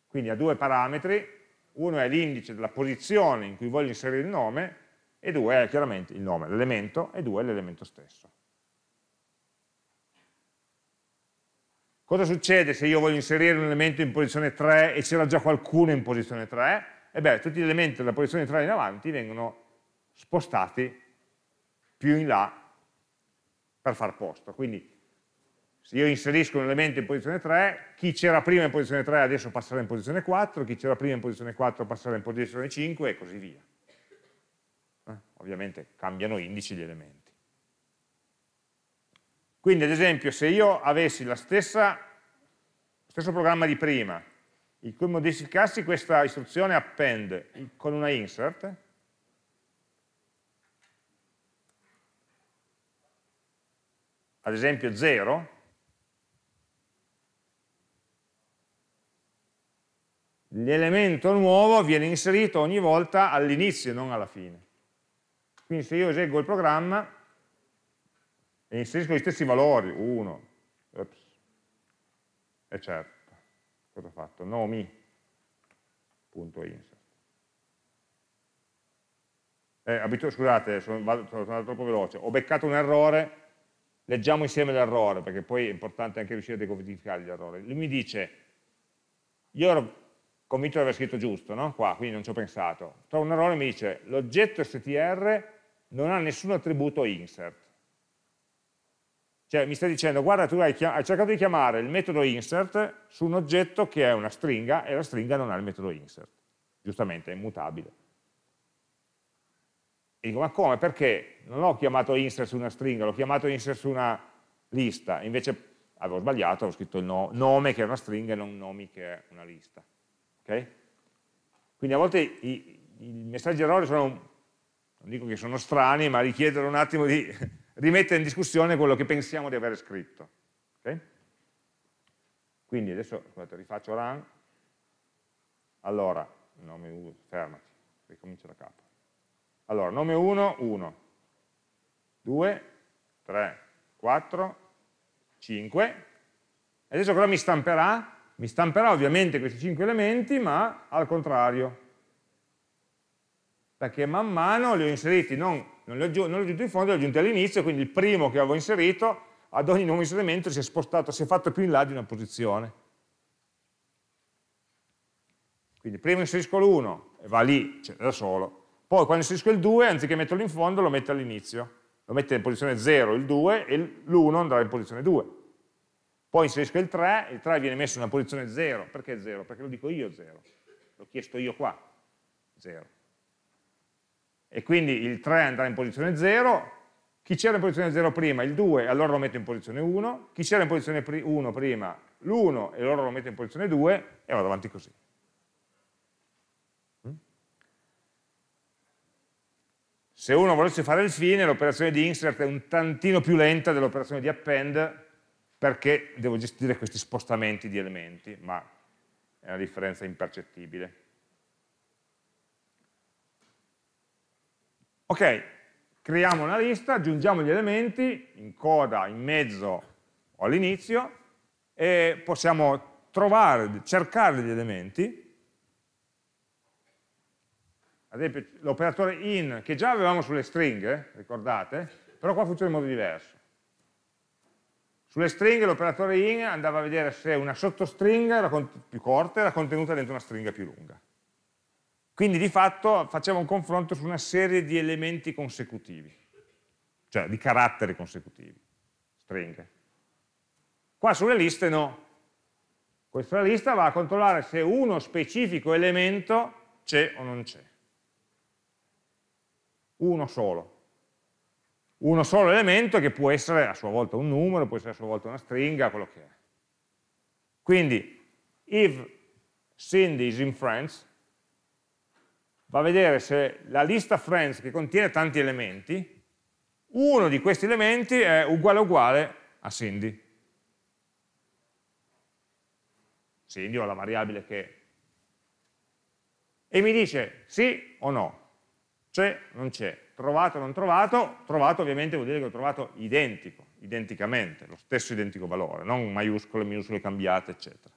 Quindi ha due parametri, uno è l'indice della posizione in cui voglio inserire il nome e due è chiaramente il nome, l'elemento, e due è l'elemento stesso. Cosa succede se io voglio inserire un elemento in posizione 3 e c'era già qualcuno in posizione 3? Ebbene, tutti gli elementi della posizione 3 in avanti vengono spostati più in là per far posto. Quindi se io inserisco un elemento in posizione 3, chi c'era prima in posizione 3 adesso passerà in posizione 4, chi c'era prima in posizione 4 passerà in posizione 5 e così via. Eh? Ovviamente cambiano indici gli elementi. Quindi ad esempio se io avessi la stessa, lo stesso programma di prima, in cui modificassi questa istruzione append con una insert, ad esempio 0, l'elemento nuovo viene inserito ogni volta all'inizio, e non alla fine. Quindi se io eseguo il programma e inserisco gli stessi valori, 1, e certo, cosa ho fatto? nomi.insert. Eh, scusate, sono, vado, sono andato troppo veloce, ho beccato un errore, leggiamo insieme l'errore, perché poi è importante anche riuscire a decodificare gli errori. Lui mi dice, io ero convinto di aver scritto giusto, no? Qua, quindi non ci ho pensato. Trovo un errore e mi dice l'oggetto str non ha nessun attributo insert. Cioè mi sta dicendo, guarda tu hai, hai, cercato di chiamare il metodo insert su un oggetto che è una stringa e la stringa non ha il metodo insert. Giustamente, è immutabile. E dico, ma come? Perché non ho chiamato insert su una stringa, l'ho chiamato insert su una lista. Invece avevo sbagliato, avevo scritto il no nome che è una stringa e non nomi che è una lista. Okay? Quindi a volte i, i messaggi errori sono, non dico che sono strani, ma richiedono un attimo di rimettere in discussione quello che pensiamo di aver scritto. Okay? Quindi adesso scusate, rifaccio run. Allora, nome 1, fermati, ricomincio da capo. Allora, nome 1, 1, 2, 3, 4, 5. Adesso cosa mi stamperà? mi stamperà ovviamente questi 5 elementi, ma al contrario, perché man mano li ho inseriti, non, non li, ho, non li ho aggiunti in fondo, li ho aggiunti all'inizio, quindi il primo che avevo inserito ad ogni nuovo inserimento si è spostato, si è fatto più in là di una posizione. Quindi prima inserisco l'1 e va lì, cioè, da solo. Poi quando inserisco il 2, anziché metterlo in fondo, lo metto all'inizio. Lo metto in posizione 0 il 2 e l'1 andrà in posizione 2. Poi inserisco il 3, il 3 viene messo in una posizione 0. Perché 0? Perché lo dico io 0. L'ho chiesto io qua, 0. E quindi il 3 andrà in posizione 0. Chi c'era in posizione 0 prima? Il 2, allora lo metto in posizione 1. Chi c'era in posizione 1 prima? L'1, e allora lo metto in posizione 2 e vado avanti così. Mm? Se uno volesse fare il fine, l'operazione di insert è un tantino più lenta dell'operazione di append, perché devo gestire questi spostamenti di elementi, ma è una differenza impercettibile. Ok, creiamo una lista, aggiungiamo gli elementi in coda, in mezzo o all'inizio e possiamo trovare, cercare degli elementi. Ad esempio l'operatore in che già avevamo sulle stringhe, ricordate, però qua funziona in modo diverso. Sulle stringhe l'operatore in andava a vedere se una sottostringa più corta era contenuta dentro una stringa più lunga. Quindi di fatto faceva un confronto su una serie di elementi consecutivi, cioè di caratteri consecutivi, stringhe. Qua sulle liste no. Questa lista va a controllare se uno specifico elemento c'è o non c'è. Uno solo uno solo elemento che può essere a sua volta un numero, può essere a sua volta una stringa, quello che è. Quindi, if Cindy is in friends, va a vedere se la lista friends che contiene tanti elementi, uno di questi elementi è uguale uguale a Cindy. Cindy o la variabile che... E mi dice sì o no, c'è o non c'è trovato o non trovato, trovato ovviamente vuol dire che ho trovato identico, identicamente, lo stesso identico valore, non maiuscole, minuscole cambiate, eccetera.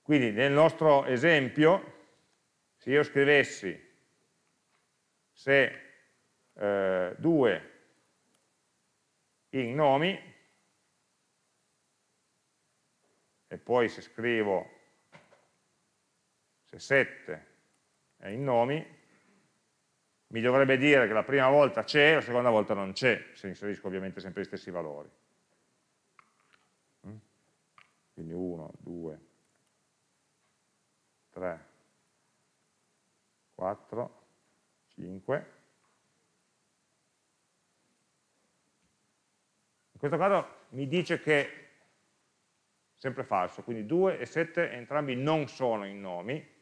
Quindi nel nostro esempio, se io scrivessi se eh, in nomi, e poi se scrivo che 7 è in nomi, mi dovrebbe dire che la prima volta c'è e la seconda volta non c'è, se inserisco ovviamente sempre gli stessi valori. Mm? Quindi 1, 2, 3, 4, 5. In questo caso mi dice che, sempre falso, quindi 2 e 7 entrambi non sono in nomi,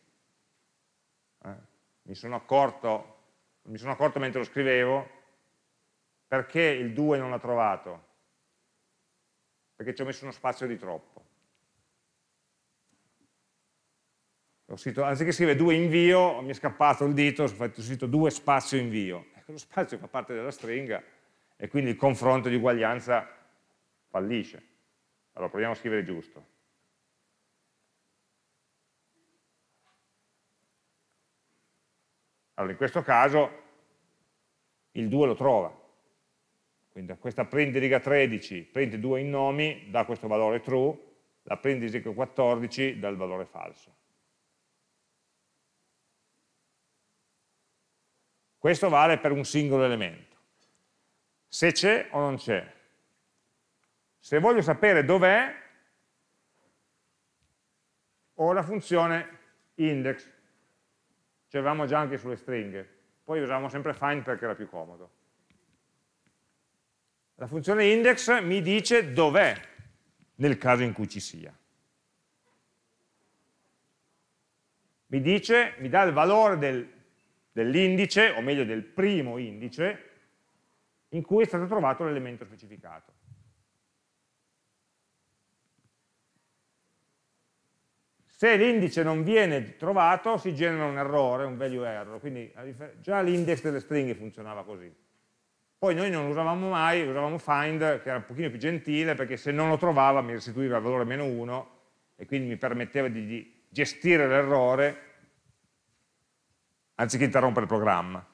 eh, mi, sono accorto, mi sono accorto mentre lo scrivevo, perché il 2 non l'ha trovato? Perché ci ho messo uno spazio di troppo. Ho scritto, anziché scrivere 2 invio, mi è scappato il dito, ho scritto 2 spazio invio. Ecco, lo spazio fa parte della stringa e quindi il confronto di uguaglianza fallisce. Allora proviamo a scrivere giusto. Allora in questo caso il 2 lo trova, quindi questa print di riga 13, print 2 in nomi, dà questo valore true, la print di riga 14 dà il valore falso. Questo vale per un singolo elemento. Se c'è o non c'è. Se voglio sapere dov'è, ho la funzione index ci avevamo già anche sulle stringhe, poi usavamo sempre find perché era più comodo. La funzione index mi dice dov'è nel caso in cui ci sia. Mi dice, mi dà il valore del, dell'indice, o meglio del primo indice, in cui è stato trovato l'elemento specificato. Se l'indice non viene trovato si genera un errore, un value error, quindi già l'index delle stringhe funzionava così. Poi noi non lo usavamo mai, usavamo find che era un pochino più gentile perché se non lo trovava mi restituiva il valore meno 1 e quindi mi permetteva di, di gestire l'errore anziché interrompere il programma.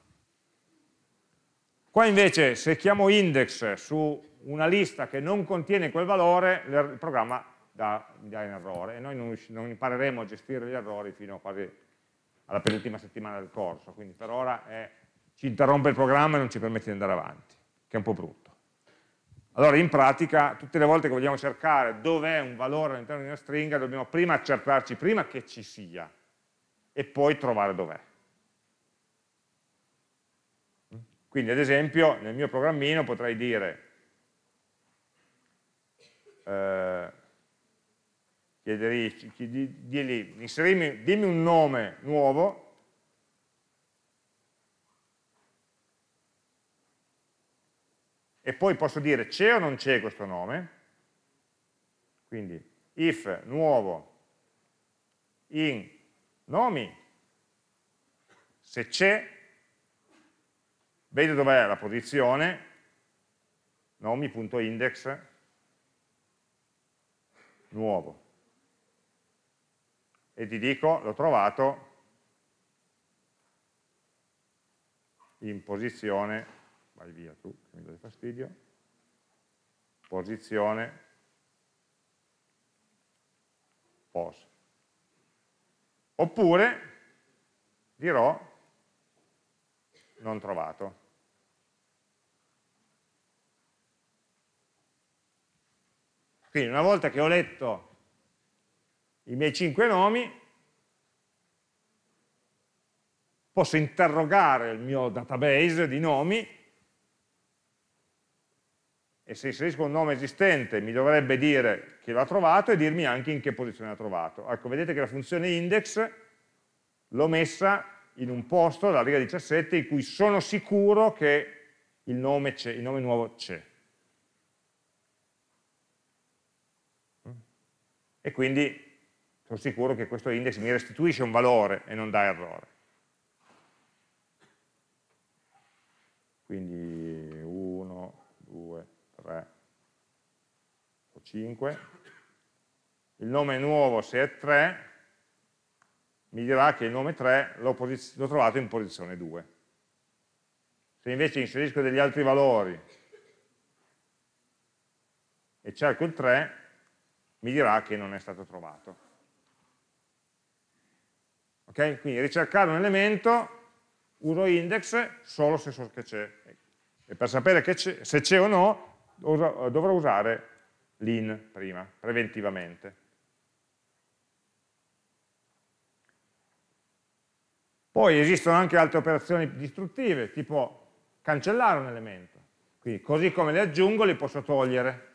Qua invece se chiamo index su una lista che non contiene quel valore il programma da, da in errore e noi non, non impareremo a gestire gli errori fino a quasi alla penultima settimana del corso, quindi per ora è, ci interrompe il programma e non ci permette di andare avanti, che è un po' brutto. Allora in pratica tutte le volte che vogliamo cercare dov'è un valore all'interno di una stringa dobbiamo prima accertarci prima che ci sia e poi trovare dov'è. Quindi ad esempio nel mio programmino potrei dire eh, chiedergli, chiedergli inserimi, dimmi un nome nuovo e poi posso dire c'è o non c'è questo nome quindi if nuovo in nomi se c'è vedo dov'è la posizione nomi.index nuovo e ti dico l'ho trovato in posizione, vai via tu che mi dai fastidio, posizione pos. Oppure dirò non trovato. Quindi una volta che ho letto i miei cinque nomi, posso interrogare il mio database di nomi e se inserisco un nome esistente mi dovrebbe dire che l'ha trovato e dirmi anche in che posizione l'ha trovato. Ecco, vedete che la funzione index l'ho messa in un posto, la riga 17, in cui sono sicuro che il nome, il nome nuovo c'è. E quindi sono sicuro che questo index mi restituisce un valore e non dà errore. Quindi 1, 2, 3 o 5. Il nome nuovo, se è 3, mi dirà che il nome 3 l'ho trovato in posizione 2. Se invece inserisco degli altri valori e cerco il 3, mi dirà che non è stato trovato. Okay? Quindi ricercare un elemento uso index solo se so che c'è. E per sapere se c'è o no dovrò usare l'in prima, preventivamente. Poi esistono anche altre operazioni distruttive, tipo cancellare un elemento. Quindi così come le aggiungo li posso togliere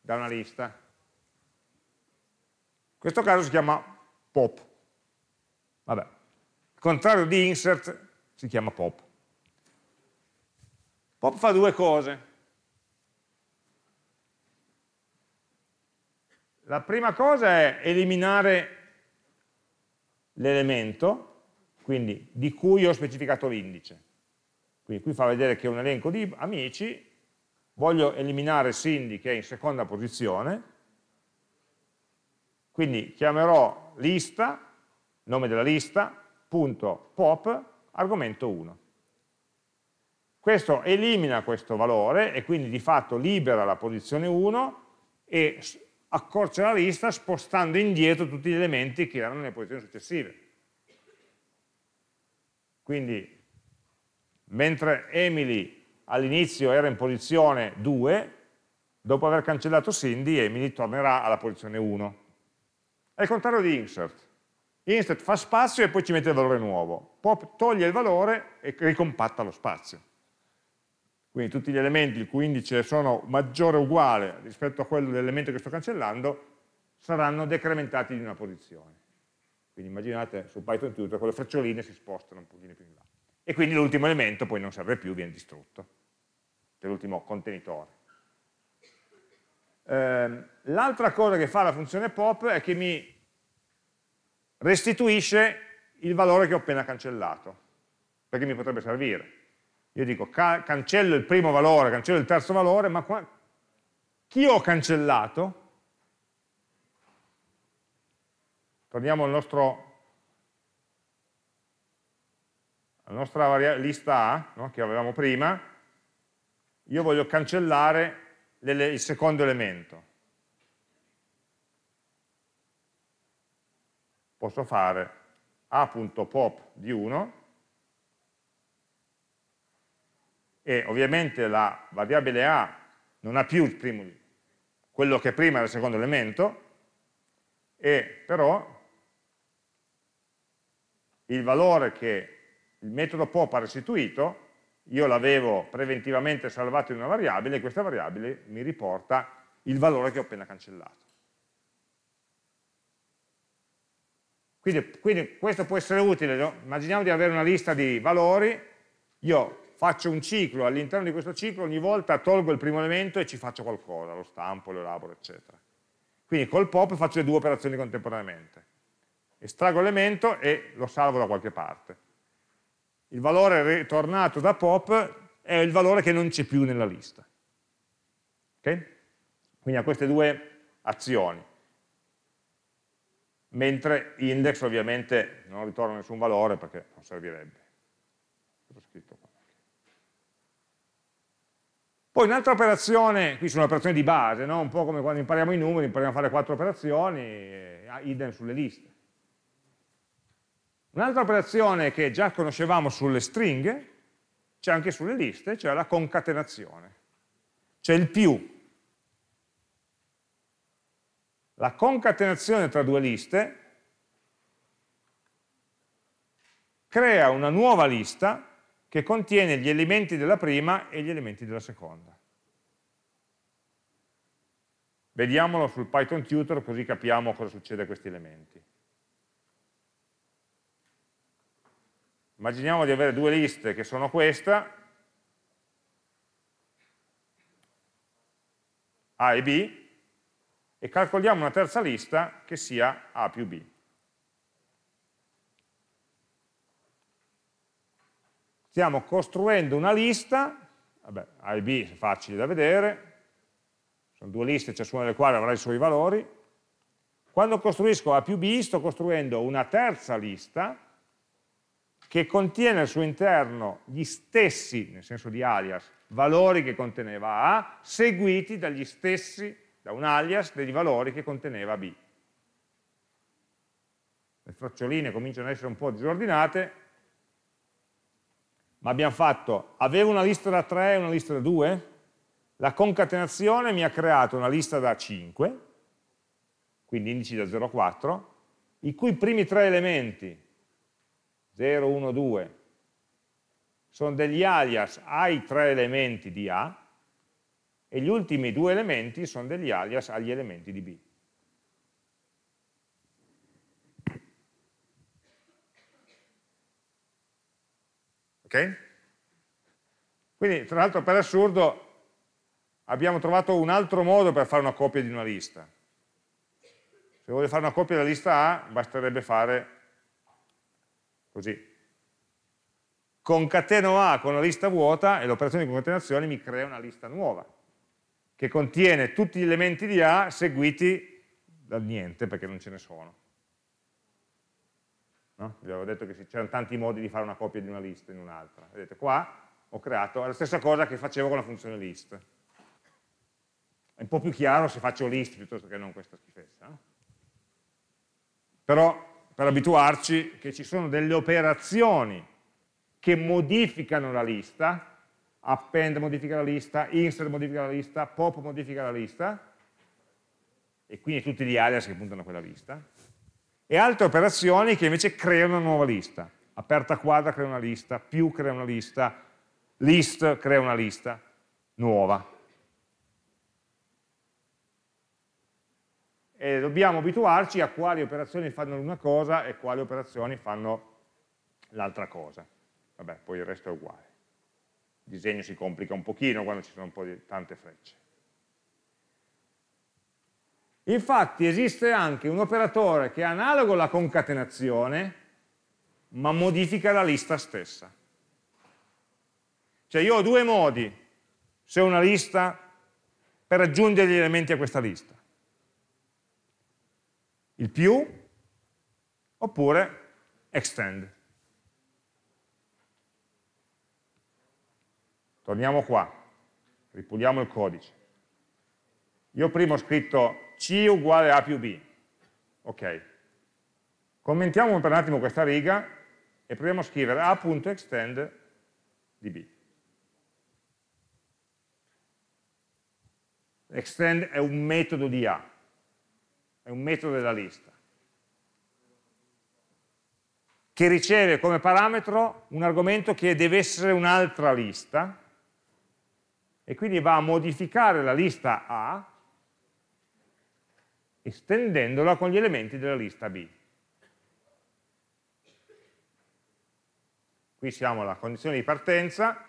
da una lista. In questo caso si chiama pop. Vabbè. Il contrario di insert si chiama pop. Pop fa due cose. La prima cosa è eliminare l'elemento, quindi di cui ho specificato l'indice. Quindi qui fa vedere che è un elenco di amici, voglio eliminare Cindy che è in seconda posizione, quindi chiamerò lista nome della lista, punto pop, argomento 1. Questo elimina questo valore e quindi di fatto libera la posizione 1 e accorcia la lista spostando indietro tutti gli elementi che erano nelle posizioni successive. Quindi, mentre Emily all'inizio era in posizione 2, dopo aver cancellato Cindy, Emily tornerà alla posizione 1. È il contrario di insert. Insert fa spazio e poi ci mette il valore nuovo. Pop toglie il valore e ricompatta lo spazio. Quindi tutti gli elementi il cui indice sono maggiore o uguale rispetto a quello dell'elemento che sto cancellando saranno decrementati di una posizione. Quindi immaginate su Python Tutor con le freccioline si spostano un pochino più in là. E quindi l'ultimo elemento poi non serve più, viene distrutto. Cioè l'ultimo contenitore. Ehm, L'altra cosa che fa la funzione pop è che mi restituisce il valore che ho appena cancellato, perché mi potrebbe servire. Io dico ca cancello il primo valore, cancello il terzo valore, ma chi ho cancellato? Torniamo al nostro, alla nostra lista A no? che avevamo prima, io voglio cancellare il secondo elemento. posso fare a.pop di 1 e ovviamente la variabile a non ha più primo, quello che prima era il secondo elemento e però il valore che il metodo pop ha restituito io l'avevo preventivamente salvato in una variabile e questa variabile mi riporta il valore che ho appena cancellato. Quindi, quindi questo può essere utile, no? immaginiamo di avere una lista di valori, io faccio un ciclo, all'interno di questo ciclo ogni volta tolgo il primo elemento e ci faccio qualcosa, lo stampo, lo elaboro, eccetera. Quindi col pop faccio le due operazioni contemporaneamente. Estraggo l'elemento e lo salvo da qualche parte. Il valore ritornato da pop è il valore che non c'è più nella lista. Okay? Quindi ha queste due azioni mentre index ovviamente non ritorna nessun valore perché non servirebbe. Poi un'altra operazione, qui sono operazioni di base, no? un po' come quando impariamo i numeri, impariamo a fare quattro operazioni, eh, idem sulle liste. Un'altra operazione che già conoscevamo sulle stringhe, c'è anche sulle liste, cioè la concatenazione. C'è il più, la concatenazione tra due liste crea una nuova lista che contiene gli elementi della prima e gli elementi della seconda. Vediamolo sul Python Tutor così capiamo cosa succede a questi elementi. Immaginiamo di avere due liste che sono questa, A e B, e calcoliamo una terza lista che sia A più B. Stiamo costruendo una lista, vabbè, A e B sono facili da vedere, sono due liste ciascuna delle quali avrà i suoi valori. Quando costruisco A più B sto costruendo una terza lista che contiene al suo interno gli stessi, nel senso di alias, valori che conteneva A, seguiti dagli stessi da un alias dei valori che conteneva b. Le noccioline cominciano ad essere un po' disordinate, ma abbiamo fatto, avevo una lista da 3 e una lista da 2, la concatenazione mi ha creato una lista da 5, quindi indici da 0 a 4, i cui primi tre elementi, 0, 1, 2, sono degli alias ai tre elementi di A, e gli ultimi due elementi sono degli alias agli elementi di B. Ok? Quindi, tra l'altro, per assurdo, abbiamo trovato un altro modo per fare una copia di una lista. Se voglio fare una copia della lista A, basterebbe fare così. Concateno A con la lista vuota e l'operazione di concatenazione mi crea una lista nuova che contiene tutti gli elementi di A seguiti dal niente perché non ce ne sono. No? Vi avevo detto che c'erano tanti modi di fare una copia di una lista in un'altra. Vedete, qua ho creato la stessa cosa che facevo con la funzione list. È un po' più chiaro se faccio list piuttosto che non questa schifezza. No? Però per abituarci che ci sono delle operazioni che modificano la lista append modifica la lista, insert modifica la lista, pop modifica la lista, e quindi tutti gli alias che puntano a quella lista, e altre operazioni che invece creano una nuova lista. Aperta quadra crea una lista, più crea una lista, list crea una lista nuova. E dobbiamo abituarci a quali operazioni fanno una cosa e quali operazioni fanno l'altra cosa. Vabbè, poi il resto è uguale il disegno si complica un pochino quando ci sono un po' di tante frecce. Infatti esiste anche un operatore che è analogo alla concatenazione, ma modifica la lista stessa. Cioè io ho due modi, se ho una lista, per aggiungere gli elementi a questa lista. Il più, oppure extend. Torniamo qua, ripuliamo il codice. Io prima ho scritto C uguale A più B. Ok. Commentiamo per un attimo questa riga e proviamo a scrivere A.extend di B. Extend è un metodo di A, è un metodo della lista, che riceve come parametro un argomento che deve essere un'altra lista, e quindi va a modificare la lista A estendendola con gli elementi della lista B. Qui siamo alla condizione di partenza,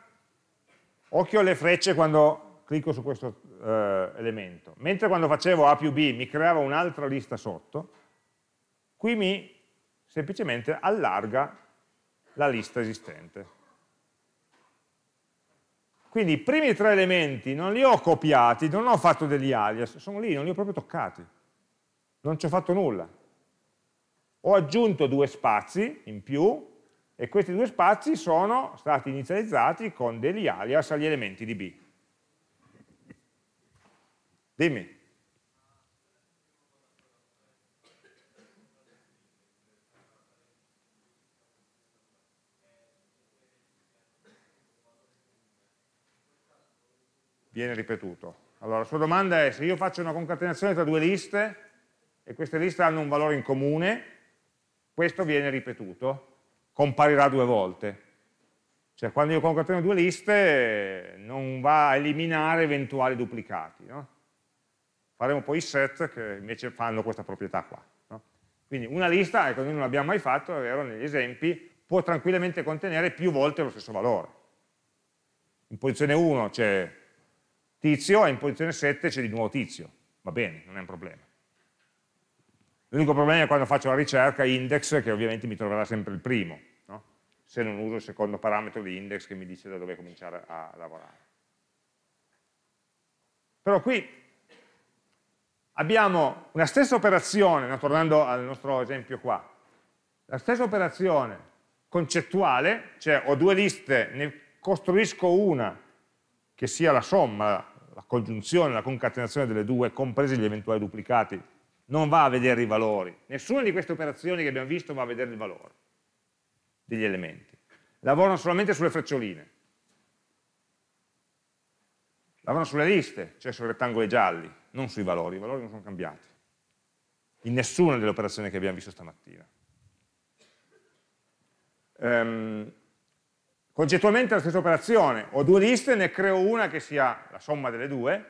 occhio alle frecce quando clicco su questo eh, elemento, mentre quando facevo A più B mi creava un'altra lista sotto, qui mi semplicemente allarga la lista esistente. Quindi i primi tre elementi non li ho copiati, non ho fatto degli alias, sono lì, non li ho proprio toccati. Non ci ho fatto nulla. Ho aggiunto due spazi in più e questi due spazi sono stati inizializzati con degli alias agli elementi di B. Dimmi. viene ripetuto. Allora, la sua domanda è se io faccio una concatenazione tra due liste e queste liste hanno un valore in comune, questo viene ripetuto, comparirà due volte. Cioè quando io concateno due liste non va a eliminare eventuali duplicati. No? Faremo poi i set che invece fanno questa proprietà qua. No? Quindi una lista, ecco, noi non l'abbiamo mai fatto, è vero, negli esempi, può tranquillamente contenere più volte lo stesso valore. In posizione 1 c'è tizio e in posizione 7 c'è di nuovo tizio. Va bene, non è un problema. L'unico problema è quando faccio la ricerca index, che ovviamente mi troverà sempre il primo, no? se non uso il secondo parametro di index che mi dice da dove cominciare a lavorare. Però qui abbiamo una stessa operazione, no, tornando al nostro esempio qua, la stessa operazione concettuale, cioè ho due liste, ne costruisco una che sia la somma la congiunzione, la concatenazione delle due, compresi gli eventuali duplicati, non va a vedere i valori. Nessuna di queste operazioni che abbiamo visto va a vedere il valore degli elementi. Lavorano solamente sulle freccioline. Lavorano sulle liste, cioè sui rettangoli gialli, non sui valori. I valori non sono cambiati. In nessuna delle operazioni che abbiamo visto stamattina. Um, Concettualmente è la stessa operazione, ho due liste, ne creo una che sia la somma delle due,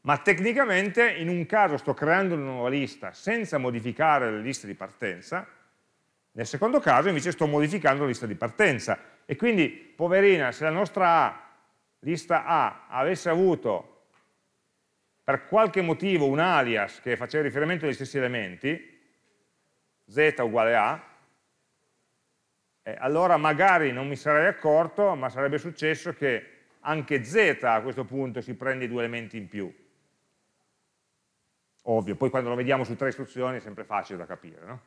ma tecnicamente in un caso sto creando una nuova lista senza modificare la lista di partenza, nel secondo caso invece sto modificando la lista di partenza. E quindi, poverina, se la nostra A, lista A, avesse avuto per qualche motivo un alias che faceva riferimento agli stessi elementi, z uguale a, eh, allora magari non mi sarei accorto, ma sarebbe successo che anche z a questo punto si prende due elementi in più. Ovvio, poi quando lo vediamo su tre istruzioni è sempre facile da capire, no?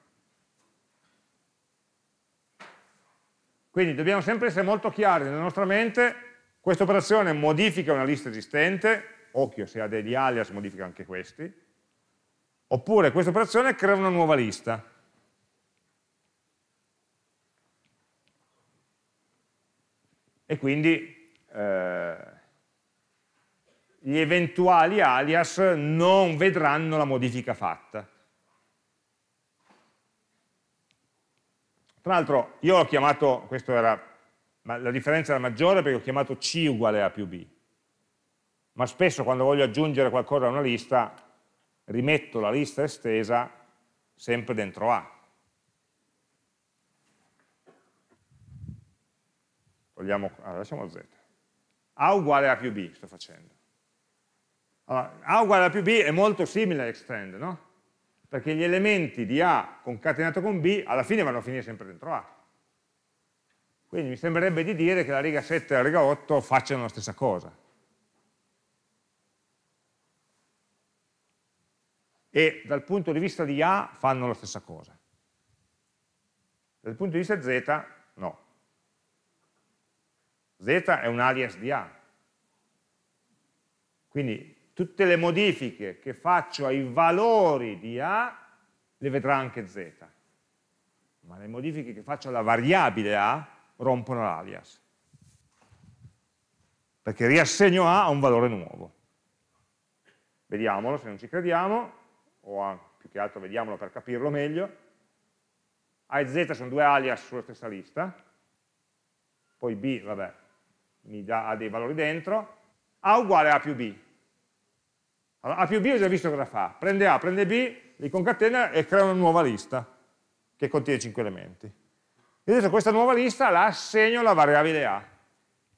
Quindi dobbiamo sempre essere molto chiari nella nostra mente, questa operazione modifica una lista esistente, occhio se ha degli alias modifica anche questi, oppure questa operazione crea una nuova lista. e quindi eh, gli eventuali alias non vedranno la modifica fatta. Tra l'altro io ho chiamato, era, la differenza era maggiore perché ho chiamato C uguale a più B, ma spesso quando voglio aggiungere qualcosa a una lista rimetto la lista estesa sempre dentro A, togliamo, allora lasciamo z. A uguale a più B sto facendo. Allora, A uguale a più B è molto simile a extend, no? Perché gli elementi di A concatenato con B alla fine vanno a finire sempre dentro A. Quindi mi sembrerebbe di dire che la riga 7 e la riga 8 facciano la stessa cosa. E dal punto di vista di A fanno la stessa cosa. Dal punto di vista Z no. Z è un alias di A. Quindi tutte le modifiche che faccio ai valori di A le vedrà anche Z. Ma le modifiche che faccio alla variabile A rompono l'alias. Perché riassegno A a un valore nuovo. Vediamolo se non ci crediamo, o più che altro vediamolo per capirlo meglio. A e Z sono due alias sulla stessa lista, poi B, vabbè, mi dà, ha dei valori dentro, A uguale a più B. Allora, a più B ho già visto cosa fa, prende A, prende B, li concatena e crea una nuova lista che contiene 5 elementi. E adesso questa nuova lista la assegno alla variabile A.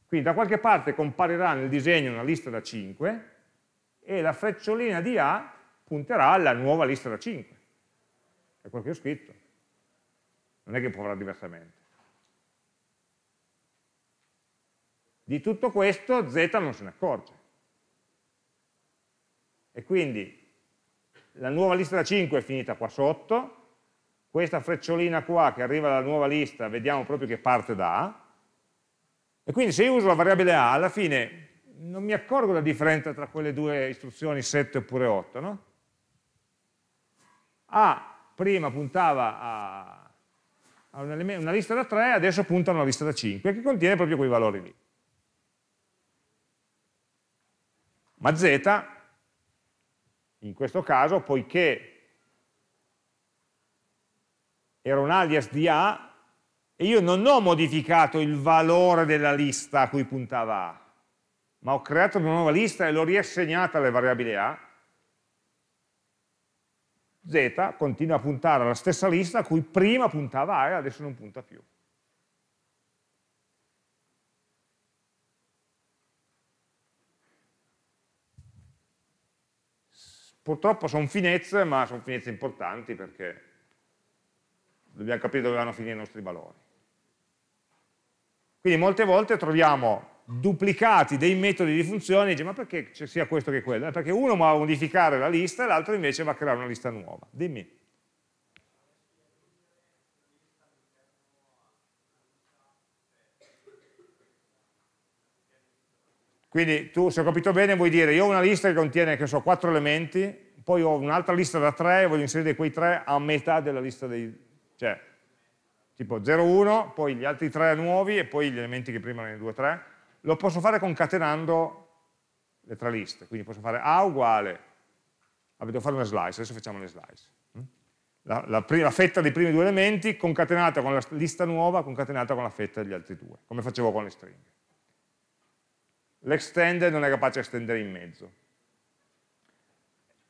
Quindi da qualche parte comparirà nel disegno una lista da 5 e la frecciolina di A punterà alla nuova lista da 5. È quello che ho scritto. Non è che può fare diversamente. Di tutto questo Z non se ne accorge. E quindi la nuova lista da 5 è finita qua sotto, questa frecciolina qua che arriva alla nuova lista vediamo proprio che parte da A, e quindi se io uso la variabile A alla fine non mi accorgo la differenza tra quelle due istruzioni 7 oppure 8 no? A prima puntava a, una lista da 3 adesso punta a una lista da 5 che contiene proprio quei valori lì Ma z, in questo caso, poiché era un alias di A, e io non ho modificato il valore della lista a cui puntava A, ma ho creato una nuova lista e l'ho riassegnata alle variabili A, z continua a puntare alla stessa lista a cui prima puntava A e adesso non punta più. purtroppo sono finezze, ma sono finezze importanti perché dobbiamo capire dove vanno a finire i nostri valori. Quindi molte volte troviamo duplicati dei metodi di funzione e diciamo, ma perché ci sia questo che quello? Eh, perché uno va a modificare la lista e l'altro invece va a creare una lista nuova. Dimmi. Quindi tu, se ho capito bene, vuoi dire io ho una lista che contiene, che so, quattro elementi, poi ho un'altra lista da tre e voglio inserire quei tre a metà della lista dei... cioè, tipo 0, 1, poi gli altri tre nuovi e poi gli elementi che prima erano 2, 3. Lo posso fare concatenando le tre liste, quindi posso fare A uguale, ah, devo fare una slice, adesso facciamo le slice. La, la, prima, la, fetta dei primi due elementi concatenata con la lista nuova, concatenata con la fetta degli altri due, come facevo con le stringhe l'extend non è capace di estendere in mezzo.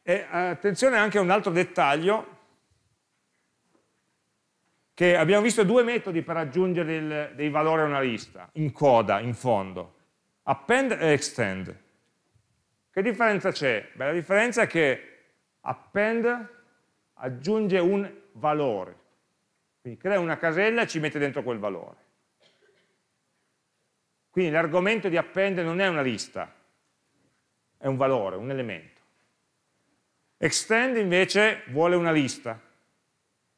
E attenzione anche a un altro dettaglio, che abbiamo visto due metodi per aggiungere il, dei valori a una lista, in coda, in fondo, append e extend. Che differenza c'è? Beh, la differenza è che append aggiunge un valore, quindi crea una casella e ci mette dentro quel valore. Quindi l'argomento di append non è una lista, è un valore, un elemento. Extend invece vuole una lista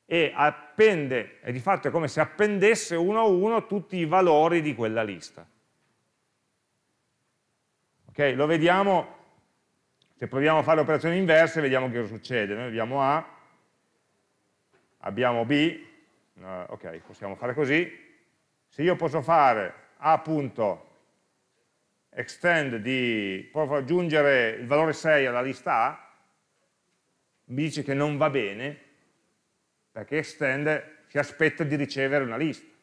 e appende, e di fatto è come se appendesse uno a uno tutti i valori di quella lista. Okay, lo vediamo, se proviamo a fare operazioni inverse vediamo che cosa succede. Noi abbiamo A, abbiamo B, ok, possiamo fare così. Se io posso fare a.extend di provo ad aggiungere il valore 6 alla lista A, mi dice che non va bene, perché extend si aspetta di ricevere una lista.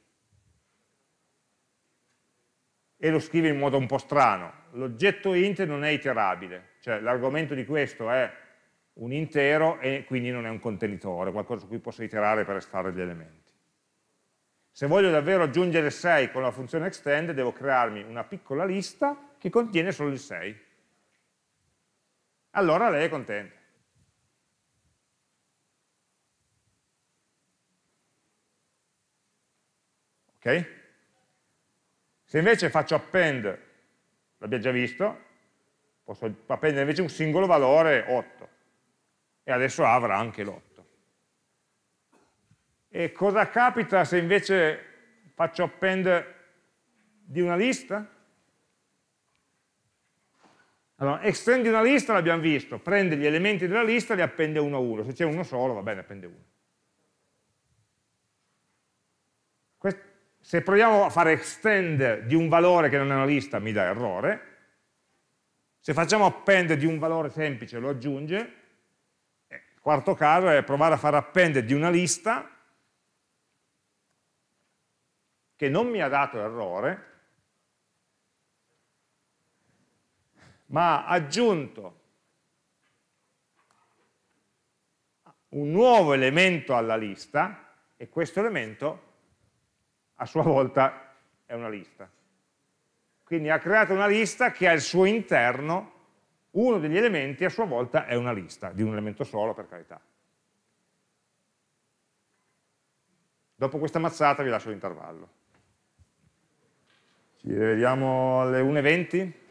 E lo scrive in modo un po' strano. L'oggetto int non è iterabile, cioè l'argomento di questo è un intero e quindi non è un contenitore, qualcosa su cui posso iterare per estrarre gli elementi. Se voglio davvero aggiungere 6 con la funzione extend, devo crearmi una piccola lista che contiene solo il 6. Allora lei è contenta. Ok? Se invece faccio append, l'abbiamo già visto, posso appendere invece un singolo valore 8 e adesso avrà anche l'8. E cosa capita se invece faccio append di una lista? Allora, extend di una lista l'abbiamo visto, prende gli elementi della lista e li appende uno a uno, se c'è uno solo va bene, appende uno. Se proviamo a fare extend di un valore che non è una lista mi dà errore, se facciamo append di un valore semplice lo aggiunge, eh, quarto caso è provare a fare append di una lista che non mi ha dato l'errore, ma ha aggiunto un nuovo elemento alla lista e questo elemento a sua volta è una lista. Quindi ha creato una lista che al suo interno uno degli elementi a sua volta è una lista, di un elemento solo per carità. Dopo questa mazzata vi lascio l'intervallo. Ci vediamo alle 1.20.